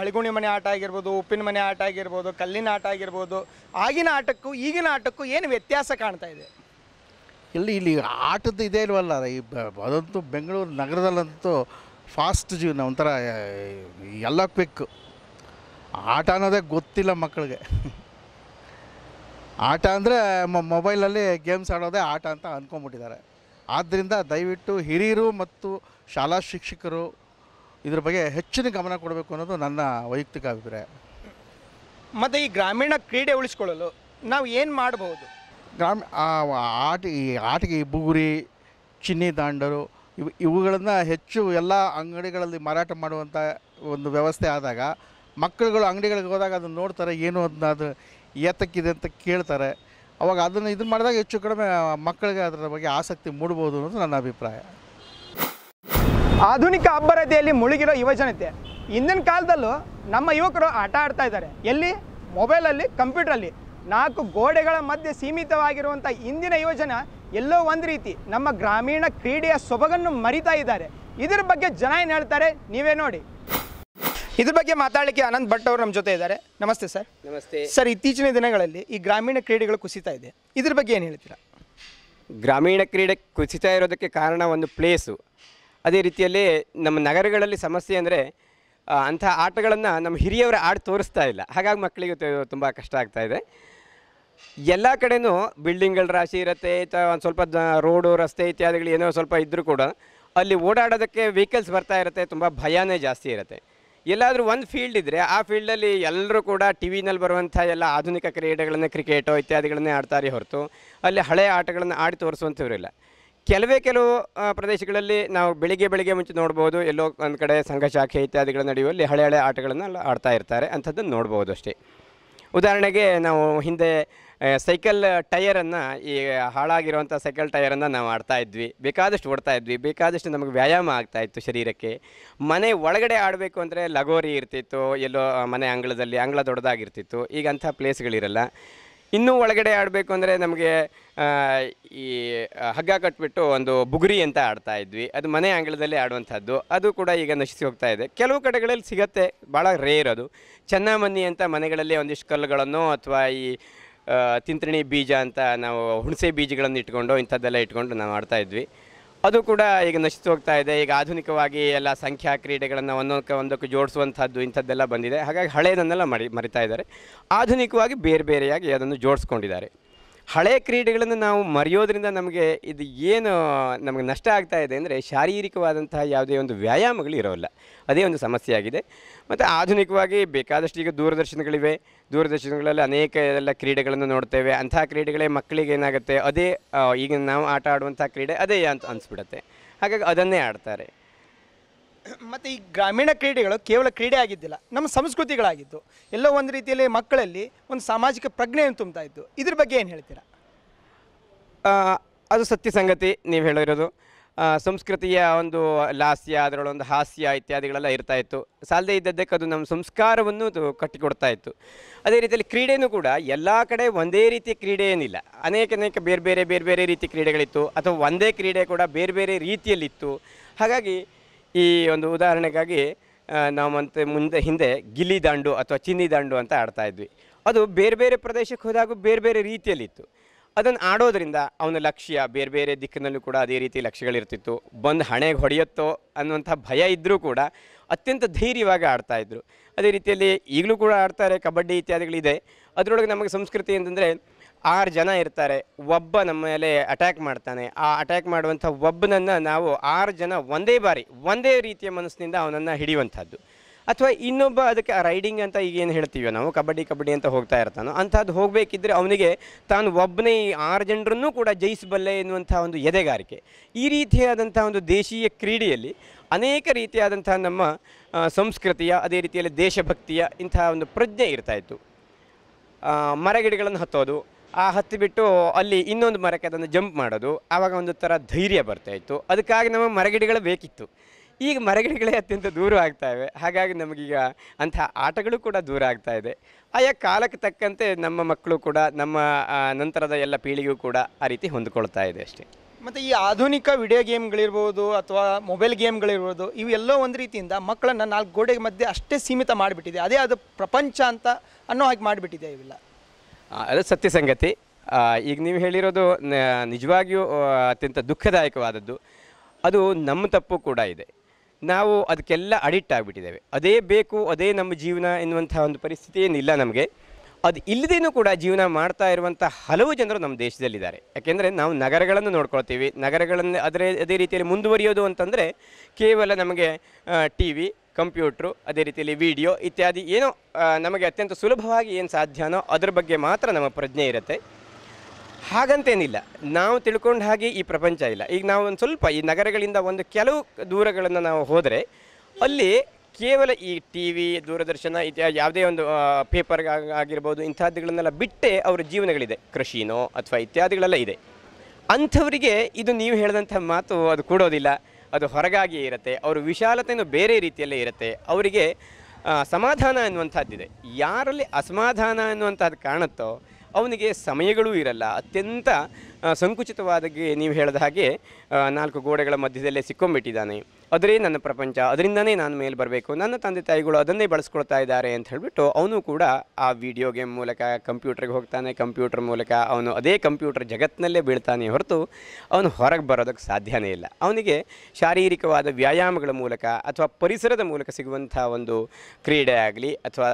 ಹಳಿಗುಣಿ ಮನೆ ಆಟ ಆಗಿರ್ಬೋದು ಉಪ್ಪಿನ ಮನೆ ಆಟ ಆಗಿರ್ಬೋದು ಕಲ್ಲಿನ ಆಟ ಆಗಿರ್ಬೋದು ಆಗಿನ ಆಟಕ್ಕೂ ಈಗಿನ ಆಟಕ್ಕೂ ಏನು ವ್ಯತ್ಯಾಸ ಕಾಣ್ತಾ ಇದೆ ಇಲ್ಲಿ ಇಲ್ಲಿ ಆಟದ್ದು ಇದೇ ಇಲ್ವಲ್ಲ ಈ ಅದಂತೂ ಬೆಂಗಳೂರು ನಗರದಲ್ಲಂತೂ ಫಾಸ್ಟ್ ಜೀವನ ಒಂಥರ ಎಲ್ಲ ಕ್ವಿಕ್ ಆಟ ಅನ್ನೋದೇ ಗೊತ್ತಿಲ್ಲ ಮಕ್ಕಳಿಗೆ ಆಟ ಅಂದರೆ ಮೊಬೈಲಲ್ಲಿ ಗೇಮ್ಸ್ ಆಡೋದೇ ಆಟ ಅಂತ ಅಂದ್ಕೊಂಬಿಟ್ಟಿದ್ದಾರೆ ಆದ್ದರಿಂದ ದಯವಿಟ್ಟು ಹಿರಿಯರು ಮತ್ತು ಶಾಲಾ ಶಿಕ್ಷಕರು ಇದ್ರ ಬಗ್ಗೆ ಹೆಚ್ಚಿನ ಗಮನ ಕೊಡಬೇಕು ಅನ್ನೋದು ನನ್ನ ವೈಯಕ್ತಿಕ ಅಭಿಪ್ರಾಯ ಮತ್ತು ಈ ಗ್ರಾಮೀಣ ಕ್ರೀಡೆ ಉಳಿಸ್ಕೊಳ್ಳಲು ನಾವು ಏನು ಮಾಡಬಹುದು ಗ್ರಾಮ ಆಟ ಈ ಆಟಗೆ ಬುಗುರಿ ಚಿನ್ನಿ ದಾಂಡರು ಇವು ಇವುಗಳನ್ನು ಹೆಚ್ಚು ಎಲ್ಲ ಅಂಗಡಿಗಳಲ್ಲಿ ಮಾರಾಟ ಮಾಡುವಂಥ ಒಂದು ವ್ಯವಸ್ಥೆ ಆದಾಗ ಮಕ್ಕಳುಗಳು ಅಂಗಡಿಗಳಿಗೆ ಹೋದಾಗ ಅದನ್ನು ನೋಡ್ತಾರೆ ಏನು ಅದನ್ನ ಅದು ಏತಕ್ಕಿದೆ ಅಂತ ಕೇಳ್ತಾರೆ ಅವಾಗ ಅದನ್ನು ಇದು ಮಾಡಿದಾಗ ಹೆಚ್ಚು ಕಡಿಮೆ ಮಕ್ಕಳಿಗೆ ಅದರ ಬಗ್ಗೆ ಆಸಕ್ತಿ ಮೂಡ್ಬೋದು ಅನ್ನೋದು ನನ್ನ ಅಭಿಪ್ರಾಯ ಆಧುನಿಕ ಅಬ್ಬರತೆಯಲ್ಲಿ ಮುಳುಗಿರೋ ಯುವಜನತೆ ಇಂದಿನ ಕಾಲದಲ್ಲೂ ನಮ್ಮ ಯುವಕರು ಆಟ ಆಡ್ತಾ ಇದ್ದಾರೆ ಎಲ್ಲಿ ಮೊಬೈಲಲ್ಲಿ ಕಂಪ್ಯೂಟ್ರಲ್ಲಿ ನಾಲ್ಕು ಗೋಡೆಗಳ ಮಧ್ಯೆ ಸೀಮಿತವಾಗಿರುವಂಥ ಇಂದಿನ ಯುವಜನ ಎಲ್ಲೋ ಒಂದು ರೀತಿ ನಮ್ಮ ಗ್ರಾಮೀಣ ಕ್ರೀಡೆಯ ಸೊಬಗನ್ನು ಮರಿತಾ ಇದ್ದಾರೆ ಇದ್ರ ಬಗ್ಗೆ ಜನ ಏನು ಹೇಳ್ತಾರೆ ನೀವೇ ನೋಡಿ ಇದ್ರ ಬಗ್ಗೆ ಮಾತಾಡಲಿಕ್ಕೆ ಆನಂದ್ ಭಟ್ ಅವರು ನಮ್ಮ ಜೊತೆ ಇದ್ದಾರೆ ನಮಸ್ತೆ ಸರ್ ನಮಸ್ತೆ ಸರ್ ಇತ್ತೀಚಿನ ದಿನಗಳಲ್ಲಿ ಈ ಗ್ರಾಮೀಣ ಕ್ರೀಡೆಗಳು ಕುಸಿತಾ ಇದೆ ಇದ್ರ ಬಗ್ಗೆ ಏನು ಹೇಳ್ತೀರಾ ಗ್ರಾಮೀಣ ಕ್ರೀಡೆ ಕುಸಿತಾ ಇರೋದಕ್ಕೆ ಕಾರಣ ಒಂದು ಪ್ಲೇಸು ಅದೇ ರೀತಿಯಲ್ಲಿ ನಮ್ಮ ನಗರಗಳಲ್ಲಿ ಸಮಸ್ಯೆ ಅಂದರೆ ಅಂಥ ಆಟಗಳನ್ನು ನಮ್ಮ ಹಿರಿಯವರು ಆಡಿ ತೋರಿಸ್ತಾ ಇಲ್ಲ ಹಾಗಾಗಿ ಮಕ್ಕಳಿಗೆ ತುಂಬ ಕಷ್ಟ ಆಗ್ತಾ ಇದೆ ಎಲ್ಲ ಕಡೆನೂ ಬಿಲ್ಡಿಂಗ್ಗಳ ರಾಶಿ ಇರುತ್ತೆ ಒಂದು ಸ್ವಲ್ಪ ರೋಡು ರಸ್ತೆ ಇತ್ಯಾದಿಗಳು ಏನೋ ಸ್ವಲ್ಪ ಇದ್ದರೂ ಕೂಡ ಅಲ್ಲಿ ಓಡಾಡೋದಕ್ಕೆ ವೆಹಿಕಲ್ಸ್ ಬರ್ತಾ ಇರುತ್ತೆ ತುಂಬ ಭಯನೇ ಜಾಸ್ತಿ ಇರುತ್ತೆ ಎಲ್ಲಾದರೂ ಒಂದು ಫೀಲ್ಡ್ ಇದ್ದರೆ ಆ ಫೀಲ್ಡಲ್ಲಿ ಎಲ್ಲರೂ ಕೂಡ ಟಿ ವಿನಲ್ಲಿ ಬರುವಂಥ ಎಲ್ಲ ಆಧುನಿಕ ಕ್ರೀಡೆಗಳನ್ನು ಕ್ರಿಕೆಟು ಇತ್ಯಾದಿಗಳನ್ನೇ ಆಡ್ತಾರೆ ಹೊರತು ಅಲ್ಲಿ ಹಳೆಯ ಆಟಗಳನ್ನು ಆಡಿ ತೋರಿಸುವಂಥವ್ರಿಲ್ಲ ಕೆಲವೇ ಕೆಲವು ಪ್ರದೇಶಗಳಲ್ಲಿ ನಾವು ಬೆಳಿಗ್ಗೆ ಬೆಳಿಗ್ಗೆ ಮುಂಚೆ ನೋಡ್ಬೋದು ಎಲ್ಲೋ ಒಂದು ಕಡೆ ಸಂಘ ಶಾಖೆ ಇತ್ಯಾದಿಗಳು ನಡೆಯುವಲ್ಲಿ ಹಳೆ ಹಳೆ ಆಟಗಳನ್ನು ಆಡ್ತಾ ಇರ್ತಾರೆ ಅಂಥದ್ದನ್ನು ನೋಡ್ಬೋದು ಅಷ್ಟೇ ಉದಾಹರಣೆಗೆ ನಾವು ಹಿಂದೆ ಸೈಕಲ್ ಟಯರನ್ನು ಈ ಹಾಳಾಗಿರುವಂಥ ಸೈಕಲ್ ಟೈಯರನ್ನು ನಾವು ಆಡ್ತಾ ಇದ್ವಿ ಬೇಕಾದಷ್ಟು ಓಡ್ತಾ ಇದ್ವಿ ಬೇಕಾದಷ್ಟು ನಮಗೆ ವ್ಯಾಯಾಮ ಇತ್ತು ಶರೀರಕ್ಕೆ ಮನೆ ಒಳಗಡೆ ಆಡಬೇಕು ಅಂದರೆ ಲಗೋರಿ ಇರ್ತಿತ್ತು ಎಲ್ಲೋ ಮನೆ ಅಂಗಳದಲ್ಲಿ ಅಂಗಳ ದೊಡ್ಡದಾಗಿರ್ತಿತ್ತು ಈಗ ಅಂಥ ಪ್ಲೇಸ್ಗಳಿರಲ್ಲ ಇನ್ನೂ ಒಳಗಡೆ ಆಡಬೇಕು ಅಂದರೆ ನಮಗೆ ಈ ಹಗ್ಗ ಕಟ್ಬಿಟ್ಟು ಒಂದು ಬುಗುರಿ ಅಂತ ಆಡ್ತಾ ಇದ್ವಿ ಅದು ಮನೆ ಅಂಗಳದಲ್ಲಿ ಆಡುವಂಥದ್ದು ಅದು ಕೂಡ ಈಗ ನಶಿಸಿ ಹೋಗ್ತಾ ಇದೆ ಕೆಲವು ಕಡೆಗಳಲ್ಲಿ ಸಿಗತ್ತೆ ಭಾಳ ರೇರ್ ಅದು ಚೆನ್ನಮನ್ನಿ ಅಂತ ಮನೆಗಳಲ್ಲಿ ಒಂದಿಷ್ಟು ಕಲ್ಲುಗಳನ್ನು ಅಥವಾ ಈ ತಿಂತ್ರಿಣಿ ಬೀಜ ಅಂತ ನಾವು ಹುಣಸೆ ಬೀಜಗಳನ್ನು ಇಟ್ಕೊಂಡು ಇಂಥದ್ದೆಲ್ಲ ಇಟ್ಕೊಂಡು ನಾವು ಆಡ್ತಾ ಇದ್ವಿ ಅದು ಕೂಡ ಈಗ ನಶಿಸ್ತು ಹೋಗ್ತಾ ಇದೆ ಈಗ ಆಧುನಿಕವಾಗಿ ಎಲ್ಲ ಸಂಖ್ಯಾ ಕ್ರೀಡೆಗಳನ್ನು ಒಂದೊಂದಕ್ಕೆ ಒಂದಕ್ಕೆ ಜೋಡಿಸುವಂಥದ್ದು ಇಂಥದ್ದೆಲ್ಲ ಬಂದಿದೆ ಹಾಗಾಗಿ ಹಳೆಯದನ್ನೆಲ್ಲ ಮರಿ ಮರಿತಾ ಇದ್ದಾರೆ ಆಧುನಿಕವಾಗಿ ಬೇರೆ ಬೇರೆಯಾಗಿ ಅದನ್ನು ಜೋಡಿಸ್ಕೊಂಡಿದ್ದಾರೆ ಹಳೆ ಕ್ರೀಡೆಗಳನ್ನು ನಾವು ಮರೆಯೋದ್ರಿಂದ ನಮಗೆ ಇದು ಏನು ನಮಗೆ ನಷ್ಟ ಆಗ್ತಾ ಇದೆ ಅಂದರೆ ಶಾರೀರಿಕವಾದಂತಹ ಯಾವುದೇ ಒಂದು ವ್ಯಾಯಾಮಗಳು ಇರೋಲ್ಲ ಅದೇ ಒಂದು ಸಮಸ್ಯೆ ಆಗಿದೆ ಮತ್ತು ಆಧುನಿಕವಾಗಿ ಬೇಕಾದಷ್ಟು ಈಗ ದೂರದರ್ಶನಗಳಿವೆ ದೂರದರ್ಶನಗಳಲ್ಲಿ ಅನೇಕ ಎಲ್ಲ ಕ್ರೀಡೆಗಳನ್ನು ನೋಡ್ತೇವೆ ಅಂತಹ ಕ್ರೀಡೆಗಳೇ ಮಕ್ಕಳಿಗೆ ಏನಾಗುತ್ತೆ ಅದೇ ಈಗ ನಾವು ಆಟ ಆಡುವಂಥ ಕ್ರೀಡೆ ಅದೇ ಅಂತ ಅನಿಸ್ಬಿಡುತ್ತೆ ಹಾಗಾಗಿ ಅದನ್ನೇ ಆಡ್ತಾರೆ ಮತ್ತು ಈ ಗ್ರಾಮೀಣ ಕ್ರೀಡೆಗಳು ಕೇವಲ ಕ್ರೀಡೆ ಆಗಿದ್ದಿಲ್ಲ ನಮ್ಮ ಸಂಸ್ಕೃತಿಗಳಾಗಿತ್ತು ಎಲ್ಲೋ ಒಂದು ರೀತಿಯಲ್ಲಿ ಮಕ್ಕಳಲ್ಲಿ ಒಂದು ಸಾಮಾಜಿಕ ಪ್ರಜ್ಞೆಯನ್ನು ತುಂಬ್ತಾ ಇತ್ತು ಇದ್ರ ಬಗ್ಗೆ ಏನು ಹೇಳ್ತೀರಾ ಅದು ಸತ್ಯ ಸಂಗತಿ ನೀವು ಹೇಳಿರೋದು ಸಂಸ್ಕೃತಿಯ ಒಂದು ಲಾಸ್ಯ ಅದರೊಳೊಂದು ಹಾಸ್ಯ ಇತ್ಯಾದಿಗಳೆಲ್ಲ ಇರ್ತಾ ಇತ್ತು ಸಾಲದೇ ಇದ್ದದ್ದಕ್ಕೆ ಅದು ನಮ್ಮ ಸಂಸ್ಕಾರವನ್ನು ಅದು ಕಟ್ಟಿಕೊಡ್ತಾ ಇತ್ತು ಅದೇ ರೀತಿಯಲ್ಲಿ ಕ್ರೀಡೆಯೂ ಕೂಡ ಎಲ್ಲ ಕಡೆ ಒಂದೇ ರೀತಿಯ ಕ್ರೀಡೆ ಏನಿಲ್ಲ ಅನೇಕ ಅನೇಕ ಬೇರೆ ಬೇರೆ ಬೇರೆ ಬೇರೆ ರೀತಿ ಕ್ರೀಡೆಗಳಿತ್ತು ಅಥವಾ ಒಂದೇ ಕ್ರೀಡೆ ಕೂಡ ಬೇರೆ ಬೇರೆ ರೀತಿಯಲ್ಲಿತ್ತು ಹಾಗಾಗಿ ಈ ಒಂದು ಉದಾಹರಣೆಗಾಗಿ ನಾವು ಮುಂದೆ ಹಿಂದೆ ಗಿಲ್ಲಿ ದಾಂಡು ಅಥವಾ ಚಿನ್ನಿ ದಾಂಡು ಅಂತ ಆಡ್ತಾ ಇದ್ವಿ ಅದು ಬೇರೆ ಬೇರೆ ಪ್ರದೇಶಕ್ಕೆ ಹೋದಾಗೂ ಬೇರೆ ಬೇರೆ ರೀತಿಯಲ್ಲಿತ್ತು ಅದನ್ನು ಆಡೋದ್ರಿಂದ ಅವನ ಲಕ್ಷ್ಯ ಬೇರೆ ಬೇರೆ ದಿಕ್ಕಿನಲ್ಲೂ ಕೂಡ ಅದೇ ರೀತಿ ಲಕ್ಷ್ಯಗಳಿರ್ತಿತ್ತು ಬಂದು ಹಣೆಗೆ ಹೊಡೆಯುತ್ತೋ ಅನ್ನುವಂಥ ಭಯ ಇದ್ದರೂ ಕೂಡ ಅತ್ಯಂತ ಧೈರ್ಯವಾಗಿ ಆಡ್ತಾಯಿದ್ರು ಅದೇ ರೀತಿಯಲ್ಲಿ ಈಗಲೂ ಕೂಡ ಆಡ್ತಾರೆ ಕಬಡ್ಡಿ ಇತ್ಯಾದಿಗಳಿದೆ ಅದರೊಳಗೆ ನಮಗೆ ಸಂಸ್ಕೃತಿ ಅಂತಂದರೆ ಆರು ಜನ ಇರ್ತಾರೆ ಒಬ್ಬ ನಮ್ಮ ಮೇಲೆ ಅಟ್ಯಾಕ್ ಮಾಡ್ತಾನೆ ಆ ಅಟ್ಯಾಕ್ ಮಾಡುವಂಥ ಒಬ್ಬನನ್ನು ನಾವು ಆರು ಜನ ಒಂದೇ ಬಾರಿ ಒಂದೇ ರೀತಿಯ ಮನಸ್ಸಿನಿಂದ ಅವನನ್ನು ಹಿಡಿಯುವಂಥದ್ದು ಅಥವಾ ಇನ್ನೊಬ್ಬ ಅದಕ್ಕೆ ರೈಡಿಂಗ್ ಅಂತ ಈಗೇನು ಹೇಳ್ತೀವಿ ನಾವು ಕಬಡ್ಡಿ ಕಬಡ್ಡಿ ಅಂತ ಹೋಗ್ತಾ ಇರ್ತಾನೋ ಅಂಥದ್ದು ಹೋಗಬೇಕಿದ್ರೆ ಅವನಿಗೆ ತಾನು ಒಬ್ಬನೇ ಈ ಆರು ಜನರನ್ನು ಕೂಡ ಜಯಿಸಬಲ್ಲೆ ಎನ್ನುವಂಥ ಒಂದು ಎದೆಗಾರಿಕೆ ಈ ರೀತಿಯಾದಂಥ ಒಂದು ದೇಶೀಯ ಕ್ರೀಡೆಯಲ್ಲಿ ಅನೇಕ ರೀತಿಯಾದಂಥ ನಮ್ಮ ಸಂಸ್ಕೃತಿಯ ಅದೇ ರೀತಿಯಲ್ಲಿ ದೇಶಭಕ್ತಿಯ ಇಂತಹ ಒಂದು ಪ್ರಜ್ಞೆ ಇರ್ತಾಯಿತ್ತು ಮರಗಿಡಗಳನ್ನು ಹತ್ತೋದು ಆ ಹತ್ತಿ ಬಿಟ್ಟು ಅಲ್ಲಿ ಇನ್ನೊಂದು ಮರಕ್ಕೆ ಅದನ್ನು ಜಂಪ್ ಮಾಡೋದು ಆವಾಗ ಒಂದು ಥರ ಧೈರ್ಯ ಬರ್ತಾ ಇತ್ತು ಅದಕ್ಕಾಗಿ ನಮಗೆ ಮರಗಿಡಗಳು ಬೇಕಿತ್ತು ಈಗ ಮರಗಿಡಗಳೇ ಅತ್ಯಂತ ದೂರ ಆಗ್ತಾ ಇವೆ ಹಾಗಾಗಿ ನಮಗೀಗ ಅಂತಹ ಆಟಗಳು ಕೂಡ ದೂರ ಆಗ್ತಾ ಇದೆ ಆಯಾ ಕಾಲಕ್ಕೆ ತಕ್ಕಂತೆ ನಮ್ಮ ಮಕ್ಕಳು ಕೂಡ ನಮ್ಮ ನಂತರದ ಎಲ್ಲ ಪೀಳಿಗೆಯೂ ಕೂಡ ಆ ರೀತಿ ಹೊಂದ್ಕೊಳ್ತಾ ಇದೆ ಅಷ್ಟೇ ಮತ್ತು ಈ ಆಧುನಿಕ ವಿಡಿಯೋ ಗೇಮ್ಗಳಿರ್ಬೋದು ಅಥವಾ ಮೊಬೈಲ್ ಗೇಮ್ಗಳಿರ್ಬೋದು ಇವೆಲ್ಲೋ ಒಂದು ರೀತಿಯಿಂದ ಮಕ್ಕಳನ್ನು ನಾಲ್ಕು ಗೋಡೆಗೆ ಮಧ್ಯೆ ಅಷ್ಟೇ ಸೀಮಿತ ಮಾಡಿಬಿಟ್ಟಿದೆ ಅದೇ ಅದು ಪ್ರಪಂಚ ಅಂತ ಅನ್ನೋ ಹಾಗೆ ಮಾಡಿಬಿಟ್ಟಿದೆ ಇವೆಲ್ಲ ಅದು ಸತ್ಯ ಸಂಗತಿ ಈಗ ನೀವು ಹೇಳಿರೋದು ನಿಜವಾಗಿಯೂ ಅತ್ಯಂತ ದುಃಖದಾಯಕವಾದದ್ದು ಅದು ನಮ್ಮ ತಪ್ಪು ಕೂಡ ಇದೆ ನಾವು ಅದಕ್ಕೆಲ್ಲ ಅಡಿಕ್ಟ್ ಆಗಿಬಿಟ್ಟಿದ್ದೇವೆ ಅದೇ ಬೇಕು ಅದೇ ನಮ್ಮ ಜೀವನ ಎನ್ನುವಂಥ ಒಂದು ಪರಿಸ್ಥಿತಿ ಏನಿಲ್ಲ ನಮಗೆ ಅದು ಇಲ್ಲದೇನೂ ಕೂಡ ಜೀವನ ಮಾಡ್ತಾ ಇರುವಂಥ ಹಲವು ಜನರು ನಮ್ಮ ದೇಶದಲ್ಲಿದ್ದಾರೆ ಯಾಕೆಂದರೆ ನಾವು ನಗರಗಳನ್ನು ನೋಡ್ಕೊಳ್ತೀವಿ ನಗರಗಳನ್ನು ಅದರ ಅದೇ ರೀತಿಯಲ್ಲಿ ಮುಂದುವರಿಯೋದು ಅಂತಂದರೆ ಕೇವಲ ನಮಗೆ ಟಿ ವಿ ಕಂಪ್ಯೂಟ್ರು ಅದೇ ರೀತಿಯಲ್ಲಿ ವಿಡಿಯೋ ಇತ್ಯಾದಿ ಏನೋ ನಮಗೆ ಅತ್ಯಂತ ಸುಲಭವಾಗಿ ಏನು ಸಾಧ್ಯನೋ ಅದ್ರ ಬಗ್ಗೆ ಮಾತ್ರ ನಮ್ಮ ಪ್ರಜ್ಞೆ ಇರುತ್ತೆ ಹಾಗಂತೇನಿಲ್ಲ ನಾವು ತಿಳ್ಕೊಂಡ ಹಾಗೆ ಈ ಪ್ರಪಂಚ ಇಲ್ಲ ಈಗ ನಾವು ಒಂದು ಸ್ವಲ್ಪ ಈ ನಗರಗಳಿಂದ ಒಂದು ಕೆಲವು ದೂರಗಳನ್ನು ನಾವು ಹೋದರೆ ಅಲ್ಲಿ ಕೇವಲ ಈ ಟಿ ವಿ ದೂರದರ್ಶನ ಇತ್ಯಾದಿ ಯಾವುದೇ ಒಂದು ಪೇಪರ್ ಆಗಿರ್ಬೋದು ಇಂಥದ್ದುಗಳನ್ನೆಲ್ಲ ಬಿಟ್ಟೆ ಅವರ ಜೀವನಗಳಿದೆ ಕೃಷಿನೋ ಅಥವಾ ಇತ್ಯಾದಿಗಳೆಲ್ಲ ಇದೆ ಅಂಥವರಿಗೆ ಇದು ನೀವು ಹೇಳಿದಂಥ ಮಾತು ಅದು ಕೂಡೋದಿಲ್ಲ ಅದು ಹೊರಗಾಗಿ ಇರುತ್ತೆ ಅವರ ವಿಶಾಲತೆಯೂ ಬೇರೆ ರೀತಿಯಲ್ಲೇ ಇರುತ್ತೆ ಅವರಿಗೆ ಸಮಾಧಾನ ಅನ್ನುವಂಥದ್ದಿದೆ ಯಾರಲ್ಲಿ ಅಸಮಾಧಾನ ಅನ್ನುವಂಥದ್ದು ಕಾಣುತ್ತೋ ಅವನಿಗೆ ಸಮಯಗಳೂ ಇರಲ್ಲ ಅತ್ಯಂತ ಸಂಕುಚಿತವಾದ ನೀವು ಹೇಳಿದ ಹಾಗೆ ನಾಲ್ಕು ಗೋಡೆಗಳ ಮಧ್ಯದಲ್ಲೇ ಸಿಕ್ಕೊಂಬಿಟ್ಟಿದ್ದಾನೆ ಅದರೇ ನನ್ನ ಪ್ರಪಂಚ ಅದರಿಂದನೇ ನಾನು ಮೇಲೆ ಬರಬೇಕು ನನ್ನ ತಂದೆ ತಾಯಿಗಳು ಅದನ್ನೇ ಬಳಸ್ಕೊಳ್ತಾ ಇದ್ದಾರೆ ಅಂತ ಹೇಳಿಬಿಟ್ಟು ಅವನು ಕೂಡ ಆ ವಿಡಿಯೋ ಗೇಮ್ ಮೂಲಕ ಕಂಪ್ಯೂಟರ್ಗೆ ಹೋಗ್ತಾನೆ ಕಂಪ್ಯೂಟರ್ ಮೂಲಕ ಅವನು ಅದೇ ಕಂಪ್ಯೂಟರ್ ಜಗತ್ತಿನಲ್ಲೇ ಬೀಳ್ತಾನೆ ಹೊರತು ಅವನು ಹೊರಗೆ ಬರೋದಕ್ಕೆ ಸಾಧ್ಯನೇ ಇಲ್ಲ ಅವನಿಗೆ ಶಾರೀರಿಕವಾದ ವ್ಯಾಯಾಮಗಳ ಮೂಲಕ ಅಥವಾ ಪರಿಸರದ ಮೂಲಕ ಸಿಗುವಂಥ ಒಂದು ಕ್ರೀಡೆ ಆಗಲಿ ಅಥವಾ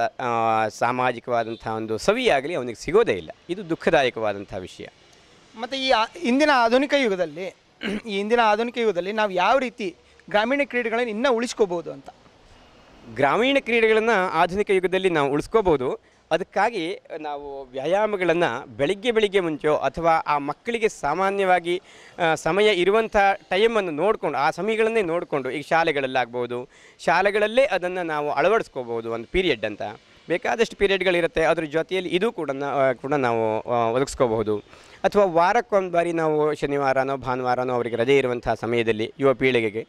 ಸಾಮಾಜಿಕವಾದಂಥ ಒಂದು ಸವಿಯಾಗಲಿ ಅವನಿಗೆ ಸಿಗೋದೇ ಇಲ್ಲ ಇದು ದುಃಖದಾಯಕವಾದಂಥ ವಿಷಯ ಮತ್ತು ಈ ಇಂದಿನ ಆಧುನಿಕ ಯುಗದಲ್ಲಿ ಈ ಇಂದಿನ ಆಧುನಿಕ ಯುಗದಲ್ಲಿ ನಾವು ಯಾವ ರೀತಿ ಗ್ರಾಮೀಣ ಕ್ರೀಡೆಗಳನ್ನು ಇನ್ನೂ ಉಳಿಸ್ಕೋಬೋದು ಅಂತ ಗ್ರಾಮೀಣ ಕ್ರೀಡೆಗಳನ್ನು ಆಧುನಿಕ ಯುಗದಲ್ಲಿ ನಾವು ಉಳಿಸ್ಕೋಬೋದು ಅದಕ್ಕಾಗಿ ನಾವು ವ್ಯಾಯಾಮಗಳನ್ನು ಬೆಳಿಗ್ಗೆ ಬೆಳಿಗ್ಗೆ ಮುಂಚೆ ಅಥವಾ ಆ ಮಕ್ಕಳಿಗೆ ಸಾಮಾನ್ಯವಾಗಿ ಸಮಯ ಇರುವಂಥ ಟೈಮನ್ನು ನೋಡಿಕೊಂಡು ಆ ಸಮಯಗಳನ್ನೇ ನೋಡಿಕೊಂಡು ಈಗ ಶಾಲೆಗಳಲ್ಲಾಗ್ಬೋದು ಶಾಲೆಗಳಲ್ಲೇ ಅದನ್ನು ನಾವು ಅಳವಡಿಸ್ಕೋಬೋದು ಒಂದು ಪೀರಿಯಡ್ ಅಂತ ಬೇಕಾದಷ್ಟು ಪೀರಿಯಡ್ಗಳಿರುತ್ತೆ ಅದ್ರ ಜೊತೆಯಲ್ಲಿ ಇದು ಕೂಡ ಕೂಡ ನಾವು ಒದಗಿಸ್ಕೋಬಹುದು ಅಥವಾ ವಾರಕ್ಕೊಂದು ಬಾರಿ ನಾವು ಶನಿವಾರನೋ ಭಾನುವಾರನೋ ಅವರಿಗೆ ರಜೆ ಇರುವಂಥ ಸಮಯದಲ್ಲಿ ಯುವ ಪೀಳಿಗೆಗೆ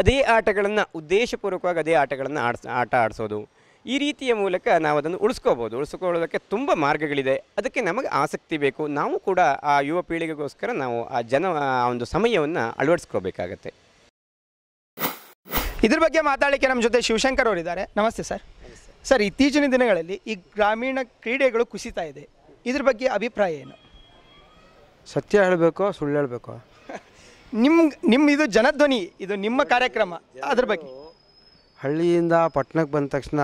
ಅದೇ ಆಟಗಳನ್ನು ಉದ್ದೇಶಪೂರ್ವಕವಾಗಿ ಅದೇ ಆಟಗಳನ್ನು ಆಡ್ಸ ಆಟ ಆಡಿಸೋದು ಈ ರೀತಿಯ ಮೂಲಕ ನಾವು ಅದನ್ನು ಉಳಿಸ್ಕೋಬೋದು ಉಳಿಸ್ಕೊಳ್ಳೋದಕ್ಕೆ ತುಂಬ ಮಾರ್ಗಗಳಿದೆ ಅದಕ್ಕೆ ನಮಗೆ ಆಸಕ್ತಿ ಬೇಕು ನಾವು ಕೂಡ ಆ ಯುವ ಪೀಳಿಗೆಗೋಸ್ಕರ ನಾವು ಆ ಜನ ಆ ಒಂದು ಸಮಯವನ್ನು ಅಳವಡಿಸ್ಕೋಬೇಕಾಗತ್ತೆ ಇದ್ರ ಬಗ್ಗೆ ಮಾತಾಡಲಿಕ್ಕೆ ನಮ್ಮ ಜೊತೆ ಶಿವಶಂಕರ್ ಅವರಿದ್ದಾರೆ ನಮಸ್ತೆ ಸರ್ ಸರ್ ಇತ್ತೀಚಿನ ದಿನಗಳಲ್ಲಿ ಈ ಗ್ರಾಮೀಣ ಕ್ರೀಡೆಗಳು ಕುಸಿತಾ ಇದೆ ಇದ್ರ ಬಗ್ಗೆ ಅಭಿಪ್ರಾಯ ಏನು ಸತ್ಯ ಹೇಳಬೇಕು ಸುಳ್ಳು ಹೇಳಬೇಕು ನಿಮ್ಮ ನಿಮ್ಮ ಇದು ಜನಧ್ವನಿ ಇದು ನಿಮ್ಮ ಕಾರ್ಯಕ್ರಮ ಅದ್ರ ಬಗ್ಗೆ ಹಳ್ಳಿಯಿಂದ ಪಟ್ಟಣಕ್ಕೆ ಬಂದ ತಕ್ಷಣ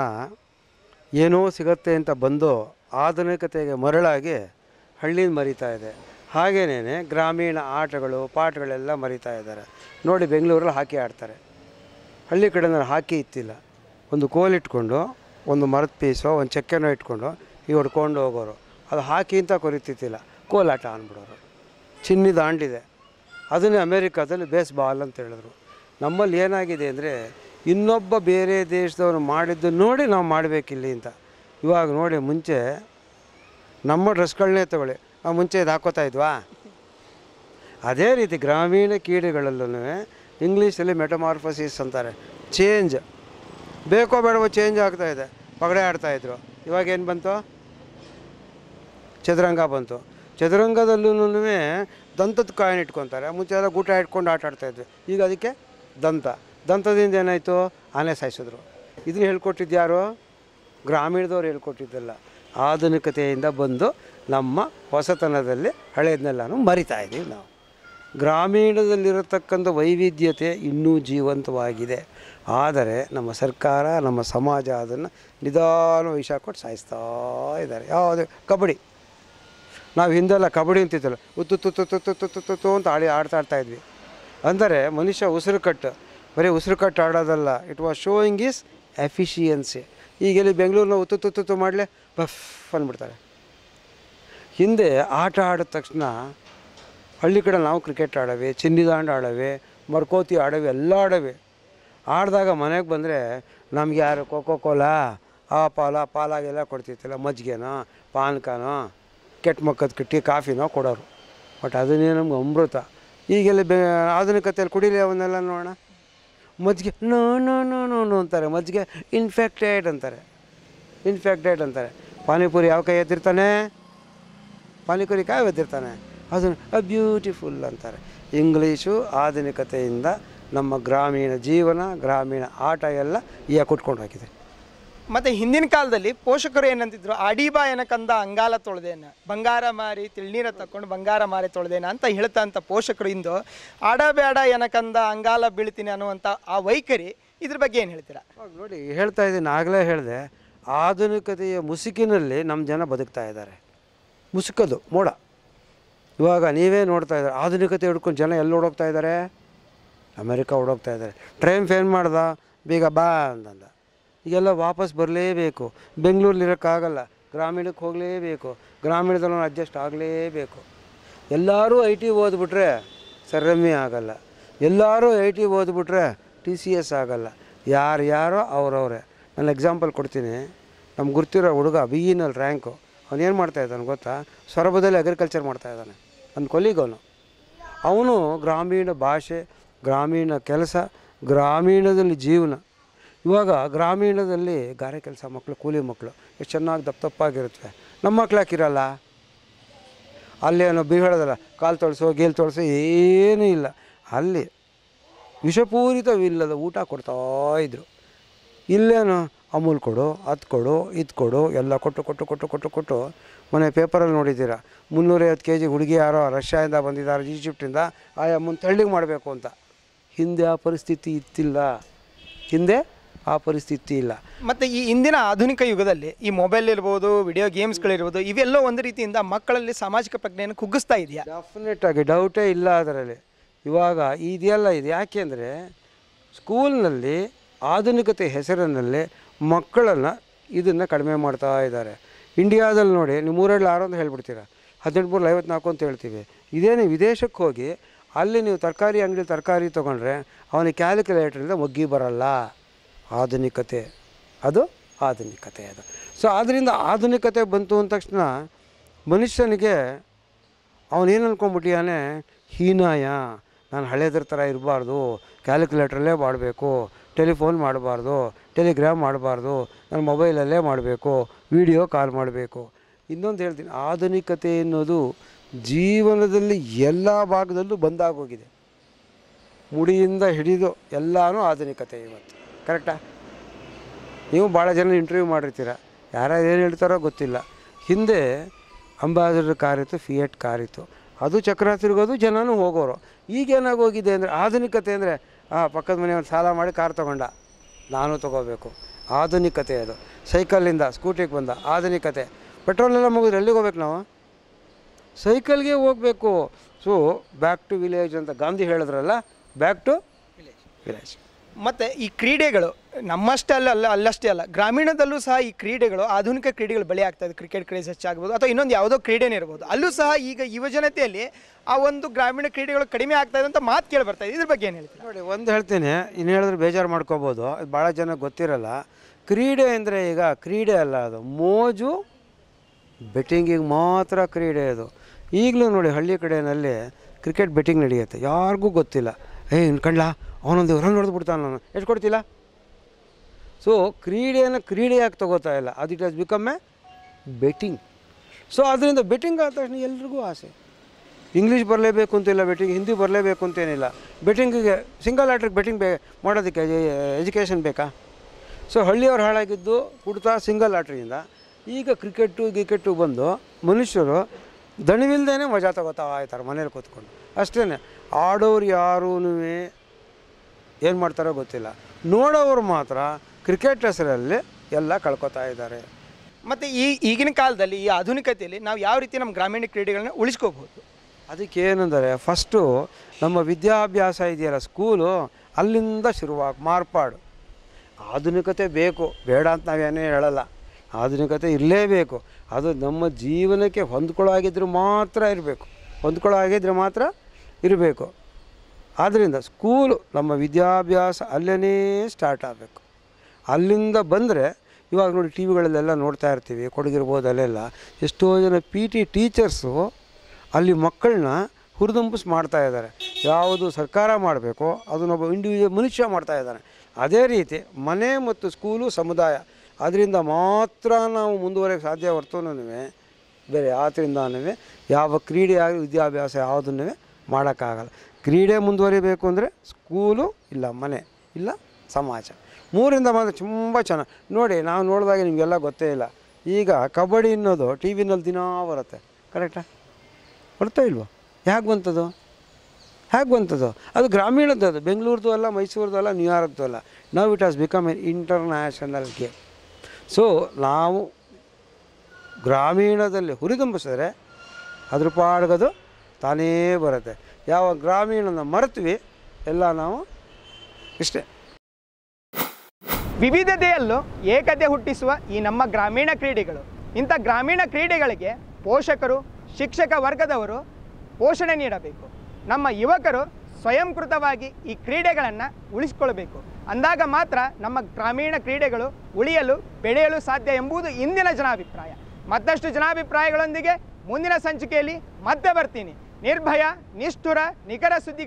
ಏನೋ ಸಿಗತ್ತೆ ಅಂತ ಬಂದು ಆಧುನಿಕತೆಗೆ ಮರಳಾಗಿ ಹಳ್ಳಿನ ಮರಿತಾ ಇದೆ ಹಾಗೇನೇ ಗ್ರಾಮೀಣ ಆಟಗಳು ಪಾಠಗಳೆಲ್ಲ ಮರಿತಾ ಇದ್ದಾರೆ ನೋಡಿ ಬೆಂಗಳೂರಲ್ಲಿ ಹಾಕಿ ಆಡ್ತಾರೆ ಹಳ್ಳಿ ಕಡೆ ಹಾಕಿ ಇತ್ತಿಲ್ಲ ಒಂದು ಇಟ್ಕೊಂಡು ಒಂದು ಮರದ ಪೀಸೋ ಒಂದು ಚಕ್ಕೆನೋ ಇಟ್ಕೊಂಡು ಈ ಹೊಡ್ಕೊಂಡು ಹೋಗೋರು ಅದು ಹಾಕಿ ಅಂತ ಕೊರಿತಿತ್ತಿಲ್ಲ ಕೋಲಾಟ ಅಂದ್ಬಿಡೋರು ಚಿನ್ನಿದ ಆಂಡಿದೆ ಅದನ್ನೇ ಅಮೇರಿಕಾದಲ್ಲಿ ಬೇಸ್ ಬಾಲ್ ಅಂತ ಹೇಳಿದ್ರು ನಮ್ಮಲ್ಲಿ ಏನಾಗಿದೆ ಅಂದರೆ ಇನ್ನೊಬ್ಬ ಬೇರೆ ದೇಶದವರು ಮಾಡಿದ್ದು ನೋಡಿ ನಾವು ಮಾಡಬೇಕಿಲ್ಲಿ ಅಂತ ಇವಾಗ ನೋಡಿ ಮುಂಚೆ ನಮ್ಮ ಡ್ರೆಸ್ಗಳನ್ನೇ ತಗೊಳ್ಳಿ ನಾವು ಮುಂಚೆ ಇದು ಹಾಕೋತಾ ಇದ್ವಾ ಅದೇ ರೀತಿ ಗ್ರಾಮೀಣ ಕ್ರೀಡೆಗಳಲ್ಲೂ ಇಂಗ್ಲೀಷಲ್ಲಿ ಮೆಟಮಾರ್ಫಸಿಸ್ ಅಂತಾರೆ ಚೇಂಜ್ ಬೇಕೋ ಬೇಡವೋ ಚೇಂಜ್ ಆಗ್ತಾ ಇದೆ ಪಗಡೆ ಆಡ್ತಾಯಿದ್ರು ಇವಾಗ ಏನು ಬಂತು ಚದುರಂಗ ಬಂತು ಚದುರಂಗದಲ್ಲೂ ದಂತದ ಕಾಯಿನ ಇಟ್ಕೊತಾರೆ ಮುಂಚೆ ಎಲ್ಲ ಗೂಟ ಇಟ್ಕೊಂಡು ಆಟ ಆಡ್ತಾಯಿದ್ವಿ ಈಗ ಅದಕ್ಕೆ ದಂತ ದಂತದಿಂದ ಏನಾಯಿತು ಆನೆ ಸಾಯಿಸಿದ್ರು ಇದನ್ನ ಹೇಳ್ಕೊಟ್ಟಿದ್ದು ಯಾರು ಗ್ರಾಮೀಣದವ್ರು ಹೇಳ್ಕೊಟ್ಟಿದ್ದಲ್ಲ ಆಧುನಿಕತೆಯಿಂದ ಬಂದು ನಮ್ಮ ಹೊಸತನದಲ್ಲಿ ಹಳೆಯದನ್ನೆಲ್ಲನೂ ಮರಿತಾ ಇದ್ದೀವಿ ನಾವು ಗ್ರಾಮೀಣದಲ್ಲಿರತಕ್ಕಂಥ ವೈವಿಧ್ಯತೆ ಇನ್ನೂ ಜೀವಂತವಾಗಿದೆ ಆದರೆ ನಮ್ಮ ಸರ್ಕಾರ ನಮ್ಮ ಸಮಾಜ ಅದನ್ನು ನಿಧಾನ ವಿಷ ಕೊಟ್ಟು ಸಾಯಿಸ್ತಾ ಇದ್ದಾರೆ ಯಾವುದೇ ಕಬಡ್ಡಿ ನಾವು ಹಿಂದೆಲ್ಲ ಕಬಡ್ಡಿ ಅಂತಿದ್ದಲ್ಲ ಉತ್ತು ತುತ್ತು ತುತ್ತು ತುತ್ತು ತುತ್ತು ಅಂತ ಆಳಿ ಆಡ್ತಾ ಆಡ್ತಾ ಇದ್ವಿ ಅಂದರೆ ಮನುಷ್ಯ ಉಸಿರು ಕಟ್ಟು ಬರೀ ಉಸಿರು ಕಟ್ಟು ಆಡೋದಲ್ಲ it was showing is efficiency ಈಗ ಇಲ್ಲಿ ಬೆಂಗಳೂರಿನ ಉತ್ತು ತುತ್ತು ತುತ್ತು ಮಾಡಲೇ ಬಫ್ ಅಂದ್ಬಿಡ್ತಾರೆ ಹಿಂದೆ ಆಟ ಆಡಿದ ತಕ್ಷಣ ಹಳ್ಳಿ ಕಡೆ ನಾವು ಕ್ರಿಕೆಟ್ ಆಡವೆ ಚಿನ್ನಿದಾಂಡು ಆಡವೆ ಮರ್ಕೋತಿ ಆಡವೆ ಎಲ್ಲ ಆಡವೆ ಆಡಿದಾಗ ಮನೆಗೆ ಬಂದರೆ ನಮ್ಗೆ ಯಾರು ಕೋಕೋ ಕೋಲಾ ಆ ಪಾಲ ಪಾಲಾಗೆಲ್ಲ ಕೊಡ್ತಿತ್ತಲ್ಲ ಮಜ್ಜಿಗೆನೋ ಪಾನಕನೋ ಕೆಟ್ಟ ಮಕ್ಕದ ಕಿಟ್ಟಿ ಕಾಫಿನೋ ಕೊಡೋರು ಬಟ್ ಅದನ್ನೇ ನಮ್ಗೆ ಅಮೃತ ಈಗೆಲ್ಲ ಬೆ ಆಧುನಿಕತೆಯಲ್ಲಿ ಕುಡಿಲಿ ಅವನ್ನೆಲ್ಲ ನೋಡೋಣ ಮಜ್ಜಿಗೆ no no no no no ಅಂತಾರೆ ಮಜ್ಜಿಗೆ ಇನ್ಫೆಕ್ಟೆಡ್ ಅಂತಾರೆ ಇನ್ಫೆಕ್ಟೆಡ್ ಅಂತಾರೆ ಪಾನಿಪುರಿ ಯಾವ ಕೈ ಎದ್ದಿರ್ತಾನೆ ಪಾನಿಪುರಿ ಕಾಯಿ ಎದ್ದಿರ್ತಾನೆ ಅದನ್ನು ಬ್ಯೂಟಿಫುಲ್ ಅಂತಾರೆ ಇಂಗ್ಲೀಷು ಆಧುನಿಕತೆಯಿಂದ ನಮ್ಮ ಗ್ರಾಮೀಣ ಜೀವನ ಗ್ರಾಮೀಣ ಆಟ ಎಲ್ಲ ಈಗ ಕುಟ್ಕೊಂಡು ಹಾಕಿದೆ ಮತ್ತು ಹಿಂದಿನ ಕಾಲದಲ್ಲಿ ಪೋಷಕರು ಏನಂತಿದ್ರು ಅಡಿಬಾ ಏನಕ್ಕಂದ ಅಂಗಾಲ ತೊಳೆದೇನ ಬಂಗಾರ ಮಾರಿ ತಿಳಿನೀರ ತಕೊಂಡು ಬಂಗಾರ ಮಾರಿ ತೊಳೆದೇನ ಅಂತ ಹೇಳ್ತಾ ಅಂತ ಪೋಷಕರು ಇಂದು ಆಡಬೇಡ ಏನಕ್ಕಂದ ಅಂಗಾಲ ಬೀಳ್ತೀನಿ ಅನ್ನುವಂಥ ಆ ವೈಖರಿ ಇದ್ರ ಬಗ್ಗೆ ಏನು ಹೇಳ್ತೀರಾ ನೋಡಿ ಹೇಳ್ತಾ ಇದ್ದೀನಿ ಆಗಲೇ ಹೇಳಿದೆ ಆಧುನಿಕತೆಯ ಮುಸುಕಿನಲ್ಲಿ ನಮ್ಮ ಜನ ಬದುಕ್ತಾ ಇದ್ದಾರೆ ಮುಸುಕದು ಮೋಡ ಇವಾಗ ನೀವೇ ನೋಡ್ತಾ ಇದ್ದಾರೆ ಆಧುನಿಕತೆ ಹಿಡ್ಕೊಂಡು ಜನ ಎಲ್ಲಿ ನೋಡೋಗ್ತಾ ಇದ್ದಾರೆ ಅಮೇರಿಕಾ ಓಡೋಗ್ತಾ ಇದ್ದಾರೆ ಟ್ರೈನ್ ಫೇನ್ ಮಾಡ್ದ ಬೇಗ ಬಾ ಅಂತಂದ ಈಗೆಲ್ಲ ವಾಪಸ್ ಬರಲೇಬೇಕು ಬೆಂಗಳೂರಲ್ಲಿರೋಕ್ಕಾಗಲ್ಲ ಗ್ರಾಮೀಣಕ್ಕೆ ಹೋಗಲೇಬೇಕು ಗ್ರಾಮೀಣದಲ್ಲಿ ಅಡ್ಜಸ್ಟ್ ಆಗಲೇಬೇಕು ಎಲ್ಲರೂ ಐ ಟಿ ಓದ್ಬಿಟ್ರೆ ಸರ್ರಮ್ಮಿ ಆಗಲ್ಲ ಎಲ್ಲರೂ ಐ ಟಿ ಓದ್ಬಿಟ್ರೆ ಟಿ ಸಿ ಎಸ್ ಆಗಲ್ಲ ಯಾರು ಯಾರೋ ಅವ್ರವ್ರೆ ನಾನು ಎಕ್ಸಾಂಪಲ್ ಕೊಡ್ತೀನಿ ನಮ್ಮ ಗುರ್ತಿರೋ ಹುಡುಗ ಬಿ ಇನಲ್ಲಿ ರ್ಯಾಂಕು ಅವನೇನು ಮಾಡ್ತಾಯಿದ್ದಾನೆ ಗೊತ್ತಾ ಸೊರಬದಲ್ಲಿ ಅಗ್ರಿಕಲ್ಚರ್ ಮಾಡ್ತಾಯಿದ್ದಾನೆ ನನ್ನ ಕೊಲಿಗವನು ಅವನು ಗ್ರಾಮೀಣ ಭಾಷೆ ಗ್ರಾಮೀಣ ಕೆಲಸ ಗ್ರಾಮೀಣದಲ್ಲಿ ಜೀವನ ಇವಾಗ ಗ್ರಾಮೀಣದಲ್ಲಿ ಗಾರೆ ಕೆಲಸ ಮಕ್ಕಳು ಕೂಲಿ ಮಕ್ಕಳು ಎಷ್ಟು ಚೆನ್ನಾಗಿ ದಪ್ಪ ತಪ್ಪಾಗಿರುತ್ತೆ ನಮ್ಮ ಮಕ್ಳು ಹಾಕಿರಲ್ಲ ಅಲ್ಲೇನೋ ಹೇಳೋದಲ್ಲ ಕಾಲು ತೊಳಸೋ ಗೀಲು ತೊಳಸೋ ಏನೂ ಇಲ್ಲ ಅಲ್ಲಿ ವಿಷಪೂರಿತವಿಲ್ಲದ ಊಟ ಕೊಡ್ತಾ ಇದ್ದರು ಇಲ್ಲೇನು ಅಮೂಲ್ ಕೊಡು ಅದು ಕೊಡು ಇದು ಕೊಡು ಎಲ್ಲ ಕೊಟ್ಟು ಕೊಟ್ಟು ಕೊಟ್ಟು ಕೊಟ್ಟು ಕೊಟ್ಟು ಮನೆ ಪೇಪರಲ್ಲಿ ನೋಡಿದ್ದೀರ ಮುನ್ನೂರೈವತ್ತು ಕೆ ಜಿ ಹುಡುಗಿ ಯಾರೋ ರಷ್ಯಾದಿಂದ ಬಂದಿದ್ದಾರೆ ಈಜಿಪ್ಟಿಂದ ಆಯಾ ಮುಂದೆ ತಳ್ಳಿಗೆ ಮಾಡಬೇಕು ಅಂತ ಹಿಂದೆ ಆ ಪರಿಸ್ಥಿತಿ ಇತ್ತಿಲ್ಲ ಹಿಂದೆ ಆ ಪರಿಸ್ಥಿತಿ ಇಲ್ಲ ಮತ್ತು ಈ ಇಂದಿನ ಆಧುನಿಕ ಯುಗದಲ್ಲಿ ಈ ಮೊಬೈಲ್ ಇರ್ಬೋದು ವಿಡಿಯೋ ಗೇಮ್ಸ್ಗಳಿರ್ಬೋದು ಇವೆಲ್ಲ ಒಂದು ರೀತಿಯಿಂದ ಮಕ್ಕಳಲ್ಲಿ ಸಾಮಾಜಿಕ ಪ್ರಜ್ಞೆಯನ್ನು ಕುಗ್ಗಿಸ್ತಾ ಇದೆಯಾ ಡೆಫಿನೆಟ್ ಆಗಿ ಡೌಟೇ ಇಲ್ಲ ಅದರಲ್ಲಿ ಇವಾಗ ಇದೆಲ್ಲ ಇದೆ ಯಾಕೆಂದರೆ ಸ್ಕೂಲ್ನಲ್ಲಿ ಆಧುನಿಕತೆ ಹೆಸರಿನಲ್ಲಿ ಮಕ್ಕಳನ್ನು ಇದನ್ನು ಕಡಿಮೆ ಮಾಡ್ತಾ ಇದ್ದಾರೆ ಇಂಡಿಯಾದಲ್ಲಿ ನೋಡಿ ನೀವು ಮೂರಲ್ಲಿ ಆರು ಅಂತ ಹೇಳ್ಬಿಡ್ತೀರಾ ಹದಿನೆಂಟು ಮೂರಲ್ಲಿ ಐವತ್ನಾಲ್ಕು ಅಂತ ಹೇಳ್ತೀವಿ ಇದೇನು ವಿದೇಶಕ್ಕೆ ಹೋಗಿ ಅಲ್ಲಿ ನೀವು ತರಕಾರಿ ಅಂಗಡಿ ತರಕಾರಿ ತೊಗೊಂಡ್ರೆ ಅವನಿಗೆ ಕ್ಯಾಲ್ಕುಲೇಟ್ರಿಂದ ಒಗ್ಗಿ ಬರಲ್ಲ ಆಧುನಿಕತೆ ಅದು ಆಧುನಿಕತೆ ಅದು ಸೊ ಆದ್ದರಿಂದ ಆಧುನಿಕತೆ ಬಂತು ಅಂದ ತಕ್ಷಣ ಮನುಷ್ಯನಿಗೆ ಅವನೇನು ಅಂದ್ಕೊಂಡ್ಬಿಟ್ಟಿಯಾನೆ ಹೀನಾಯ ನಾನು ಹಳೇದ್ರ ಥರ ಇರಬಾರ್ದು ಕ್ಯಾಲ್ಕುಲೇಟ್ರಲ್ಲೇ ಮಾಡಬೇಕು ಟೆಲಿಫೋನ್ ಮಾಡಬಾರ್ದು ಟೆಲಿಗ್ರಾಮ್ ಮಾಡಬಾರ್ದು ನಾನು ಮೊಬೈಲಲ್ಲೇ ಮಾಡಬೇಕು ವಿಡಿಯೋ ಕಾಲ್ ಮಾಡಬೇಕು ಇನ್ನೊಂದು ಹೇಳ್ತೀನಿ ಆಧುನಿಕತೆ ಅನ್ನೋದು ಜೀವನದಲ್ಲಿ ಎಲ್ಲ ಭಾಗದಲ್ಲೂ ಬಂದಾಗೋಗಿದೆ ಮುಡಿಯಿಂದ ಹಿಡಿದು ಎಲ್ಲನೂ ಆಧುನಿಕತೆ ಇವತ್ತು ಕರೆಕ್ಟಾ ನೀವು ಭಾಳ ಜನ ಇಂಟರ್ವ್ಯೂ ಮಾಡಿರ್ತೀರ ಯಾರು ಏನು ಹೇಳ್ತಾರೋ ಗೊತ್ತಿಲ್ಲ ಹಿಂದೆ ಕಾರ್ ಇತ್ತು ಫಿಯೆಟ್ ಇತ್ತು ಅದು ಚಕ್ರ ತಿರುಗೋದು ಜನನೂ ಹೋಗೋರು ಈಗೇನಾಗಿ ಹೋಗಿದೆ ಅಂದರೆ ಆಧುನಿಕತೆ ಅಂದರೆ ಆ ಪಕ್ಕದ ಮನೆಯವ್ರು ಸಾಲ ಮಾಡಿ ಕಾರ್ ತೊಗೊಂಡ ನಾನು ತೊಗೋಬೇಕು ಆಧುನಿಕತೆ ಅದು ಸೈಕಲಿಂದ ಸ್ಕೂಟಿಗೆ ಬಂದ ಆಧುನಿಕತೆ ಪೆಟ್ರೋಲೆಲ್ಲ ಮುಗಿದ್ರೆ ಎಲ್ಲಿಗೆ ಹೋಗ್ಬೇಕು ನಾವು ಸೈಕಲ್ಗೆ ಹೋಗಬೇಕು ಸೊ ಬ್ಯಾಕ್ ಟು ವಿಲೇಜ್ ಅಂತ ಗಾಂಧಿ ಹೇಳಿದ್ರಲ್ಲ ಬ್ಯಾಕ್ ಟು ವಿಲೇಜ್ ವಿಲೇಜ್ ಮತ್ತು ಈ ಕ್ರೀಡೆಗಳು ನಮ್ಮಷ್ಟೇ ಅಲ್ಲ ಅಲ್ಲ ಅಲ್ಲಷ್ಟೇ ಅಲ್ಲ ಗ್ರಾಮೀಣದಲ್ಲೂ ಸಹ ಈ ಕ್ರೀಡೆಗಳು ಆಧುನಿಕ ಕ್ರೀಡೆಗಳು ಬಳಿ ಆಗ್ತಾಯಿದೆ ಕ್ರಿಕೆಟ್ ಕ್ರೇಜ್ ಹೆಚ್ಚಾಗ್ಬೋದು ಅಥವಾ ಇನ್ನೊಂದು ಯಾವುದೋ ಕ್ರೀಡೆನೇ ಇರ್ಬೋದು ಅಲ್ಲೂ ಸಹ ಈಗ ಯುವಜನತೆಯಲ್ಲಿ ಆ ಒಂದು ಗ್ರಾಮೀಣ ಕ್ರೀಡೆಗಳು ಕಡಿಮೆ ಆಗ್ತಾಯಿದೆ ಅಂತ ಮಾತು ಕೇಳಿ ಬರ್ತಾ ಇದೆ ಇದ್ರ ಬಗ್ಗೆ ಏನು ಹೇಳ್ತೀನಿ ನೋಡಿ ಒಂದು ಹೇಳ್ತೀನಿ ಇನ್ನು ಹೇಳಿದ್ರೆ ಬೇಜಾರು ಮಾಡ್ಕೋಬೋದು ಭಾಳ ಜನ ಗೊತ್ತಿರಲ್ಲ ಕ್ರೀಡೆ ಅಂದರೆ ಈಗ ಕ್ರೀಡೆ ಅಲ್ಲ ಅದು ಮೋಜು ಬೆಟ್ಟಿಂಗಿಗೆ ಮಾತ್ರ ಕ್ರೀಡೆ ಅದು ಈಗಲೂ ನೋಡಿ ಹಳ್ಳಿ ಕಡೆಯಲ್ಲಿ ಕ್ರಿಕೆಟ್ ಬೆಟ್ಟಿಂಗ್ ನಡೆಯುತ್ತೆ ಯಾರಿಗೂ ಗೊತ್ತಿಲ್ಲ ಏಯ್ ಕಂಡ್ಲಾ ಅವನೊಂದು ರನ್ ಹೊಡೆದು ಬಿಡ್ತಾನೆ ನಾನು ಎಷ್ಟು ಕೊಡ್ತಿಲ್ಲ ಸೊ ಕ್ರೀಡೆಯನ್ನು ಕ್ರೀಡೆಯಾಗಿ ತಗೋತಾ ಇಲ್ಲ ಅದು it has become a betting so ಅದರಿಂದ ಬೆಟ್ಟಿಂಗ್ ಆದ ತಕ್ಷಣ ಎಲ್ರಿಗೂ ಆಸೆ ಇಂಗ್ಲೀಷ್ ಬರಲೇಬೇಕು ಅಂತಿಲ್ಲ ಬೆಟ್ಟಿಂಗ್ ಹಿಂದಿ ಬರಲೇಬೇಕು ಅಂತೇನಿಲ್ಲ ಬೆಟ್ಟಿಂಗಿಗೆ ಸಿಂಗಲ್ ಆಟ್ರಿಗೆ ಬೆಟ್ಟಿಂಗ್ ಬೇ ಮಾಡೋದಕ್ಕೆ ಎಜುಕೇಷನ್ ಬೇಕಾ ಸೊ ಹಳ್ಳಿಯವ್ರು ಹಾಳಾಗಿದ್ದು ಕುಡ್ತಾ ಸಿಂಗಲ್ ಆಟ್ರಿಂದ ಈಗ ಕ್ರಿಕೆಟು ಗಿಕೆಟು ಬಂದು ಮನುಷ್ಯರು ದಣಿವಿಲ್ದೇ ಮಜಾ ತಗೋತಾ ಆಯ್ತಾರೆ ಮನೇಲಿ ಕೂತ್ಕೊಂಡು ಅಷ್ಟೇ ಆಡೋರು ಯಾರೂ ಏನು ಮಾಡ್ತಾರೋ ಗೊತ್ತಿಲ್ಲ ನೋಡೋರು ಮಾತ್ರ ಕ್ರಿಕೆಟ್ ಹೆಸರಲ್ಲಿ ಎಲ್ಲ ಕಳ್ಕೊತಾ ಇದ್ದಾರೆ ಮತ್ತು ಈ ಈಗಿನ ಕಾಲದಲ್ಲಿ ಈ ಆಧುನಿಕತೆಯಲ್ಲಿ ನಾವು ಯಾವ ರೀತಿ ನಮ್ಮ ಗ್ರಾಮೀಣ ಕ್ರೀಡೆಗಳನ್ನ ಅದಕ್ಕೆ ಅದಕ್ಕೇನೆಂದರೆ ಫಸ್ಟು ನಮ್ಮ ವಿದ್ಯಾಭ್ಯಾಸ ಇದೆಯಲ್ಲ ಸ್ಕೂಲು ಅಲ್ಲಿಂದ ಶುರುವಾಗ ಮಾರ್ಪಾಡು ಆಧುನಿಕತೆ ಬೇಕು ಬೇಡ ಅಂತ ನಾವೇನೇ ಹೇಳಲ್ಲ ಆಧುನಿಕತೆ ಇರಲೇಬೇಕು ಅದು ನಮ್ಮ ಜೀವನಕ್ಕೆ ಹೊಂದ್ಕೊಳ್ಳೋ ಆಗಿದ್ದರೆ ಮಾತ್ರ ಇರಬೇಕು ಹೊಂದ್ಕೊಳ್ಳೋ ಆಗಿದ್ದರೆ ಮಾತ್ರ ಇರಬೇಕು ಆದ್ದರಿಂದ ಸ್ಕೂಲು ನಮ್ಮ ವಿದ್ಯಾಭ್ಯಾಸ ಅಲ್ಲೇ ಸ್ಟಾರ್ಟ್ ಆಗಬೇಕು ಅಲ್ಲಿಂದ ಬಂದರೆ ಇವಾಗ ನೋಡಿ ಟಿ ವಿಗಳಲ್ಲೆಲ್ಲ ನೋಡ್ತಾ ಇರ್ತೀವಿ ಕೊಡಗಿರ್ಬೋದು ಅಲ್ಲೆಲ್ಲ ಎಷ್ಟೋ ಜನ ಪಿ ಟಿ ಟೀಚರ್ಸು ಅಲ್ಲಿ ಮಕ್ಕಳನ್ನ ಮಾಡ್ತಾ ಇದ್ದಾರೆ ಯಾವುದು ಸರ್ಕಾರ ಮಾಡಬೇಕು ಅದನ್ನೊಬ್ಬ ಇಂಡಿವಿಜುವಲ್ ಮನುಷ್ಯ ಮಾಡ್ತಾ ಇದ್ದಾನೆ ಅದೇ ರೀತಿ ಮನೆ ಮತ್ತು ಸ್ಕೂಲು ಸಮುದಾಯ ಅದರಿಂದ ಮಾತ್ರ ನಾವು ಮುಂದುವರೆಯೋಕ್ಕೆ ಸಾಧ್ಯ ಬೇರೆ ಆದ್ದರಿಂದನೂ ಯಾವ ಕ್ರೀಡೆ ಆಗಲಿ ವಿದ್ಯಾಭ್ಯಾಸ ಯಾವುದನ್ನೂ ಮಾಡೋಕ್ಕಾಗಲ್ಲ ಕ್ರೀಡೆ ಮುಂದುವರಿಬೇಕು ಅಂದರೆ ಸ್ಕೂಲು ಇಲ್ಲ ಮನೆ ಇಲ್ಲ ಸಮಾಜ ಮೂರಿಂದ ಮಾತ್ರ ತುಂಬ ಚೆನ್ನಾಗಿ ನೋಡಿ ನಾವು ನೋಡಿದಾಗ ನಿಮಗೆಲ್ಲ ಗೊತ್ತೇ ಇಲ್ಲ ಈಗ ಕಬಡ್ಡಿ ಅನ್ನೋದು ಟಿ ವಿನಲ್ಲಿ ದಿನ ಬರುತ್ತೆ ಕರೆಕ್ಟಾ ಬರ್ತಾ ಇಲ್ವೋ ಹೇಗೆ ಬಂತದು ಹೇಗೆ ಬಂತದ್ದು ಅದು ಗ್ರಾಮೀಣದ್ದು ಅದು ಬೆಂಗಳೂರದ್ದು ಅಲ್ಲ ಮೈಸೂರದ್ದು ಅಲ್ಲ ನ್ಯೂಯಾರ್ಕ್ದು ಅಲ್ಲ now it has become an international game so ನಾವು ಗ್ರಾಮೀಣದಲ್ಲಿ ಹುರಿದುಂಬಿಸಿದ್ರೆ ಅದ್ರ ಪಾಡ್ಗದು ತಾನೇ ಬರುತ್ತೆ ಯಾವ ಗ್ರಾಮೀಣನ ಮರೆತ್ವಿ ಎಲ್ಲ ನಾವು ಇಷ್ಟೇ ವಿವಿಧತೆಯಲ್ಲೂ ಏಕತೆ ಹುಟ್ಟಿಸುವ ಈ ನಮ್ಮ ಗ್ರಾಮೀಣ ಕ್ರೀಡೆಗಳು ಇಂಥ ಗ್ರಾಮೀಣ ಕ್ರೀಡೆಗಳಿಗೆ ಪೋಷಕರು ಶಿಕ್ಷಕ ವರ್ಗದವರು ಪೋಷಣೆ ನೀಡಬೇಕು ನಮ್ಮ ಯುವಕರು ಸ್ವಯಂಕೃತವಾಗಿ ಈ ಕ್ರೀಡೆಗಳನ್ನು ಉಳಿಸ್ಕೊಳ್ಬೇಕು ಅಂದಾಗ ಮಾತ್ರ ನಮ್ಮ ಗ್ರಾಮೀಣ ಕ್ರೀಡೆಗಳು ಉಳಿಯಲು ಬೆಳೆಯಲು ಸಾಧ್ಯ ಎಂಬುದು ಇಂದಿನ ಜನಾಭಿಪ್ರಾಯ ಮತ್ತಷ್ಟು ಜನಾಭಿಪ್ರಾಯಗಳೊಂದಿಗೆ ಮುಂದಿನ ಸಂಚಿಕೆಯಲ್ಲಿ ಮತ್ತೆ ಬರ್ತೀನಿ ನಿರ್ಭಯ ನಿಷ್ಠುರ ನಿಖರ ಸುದ್ದಿ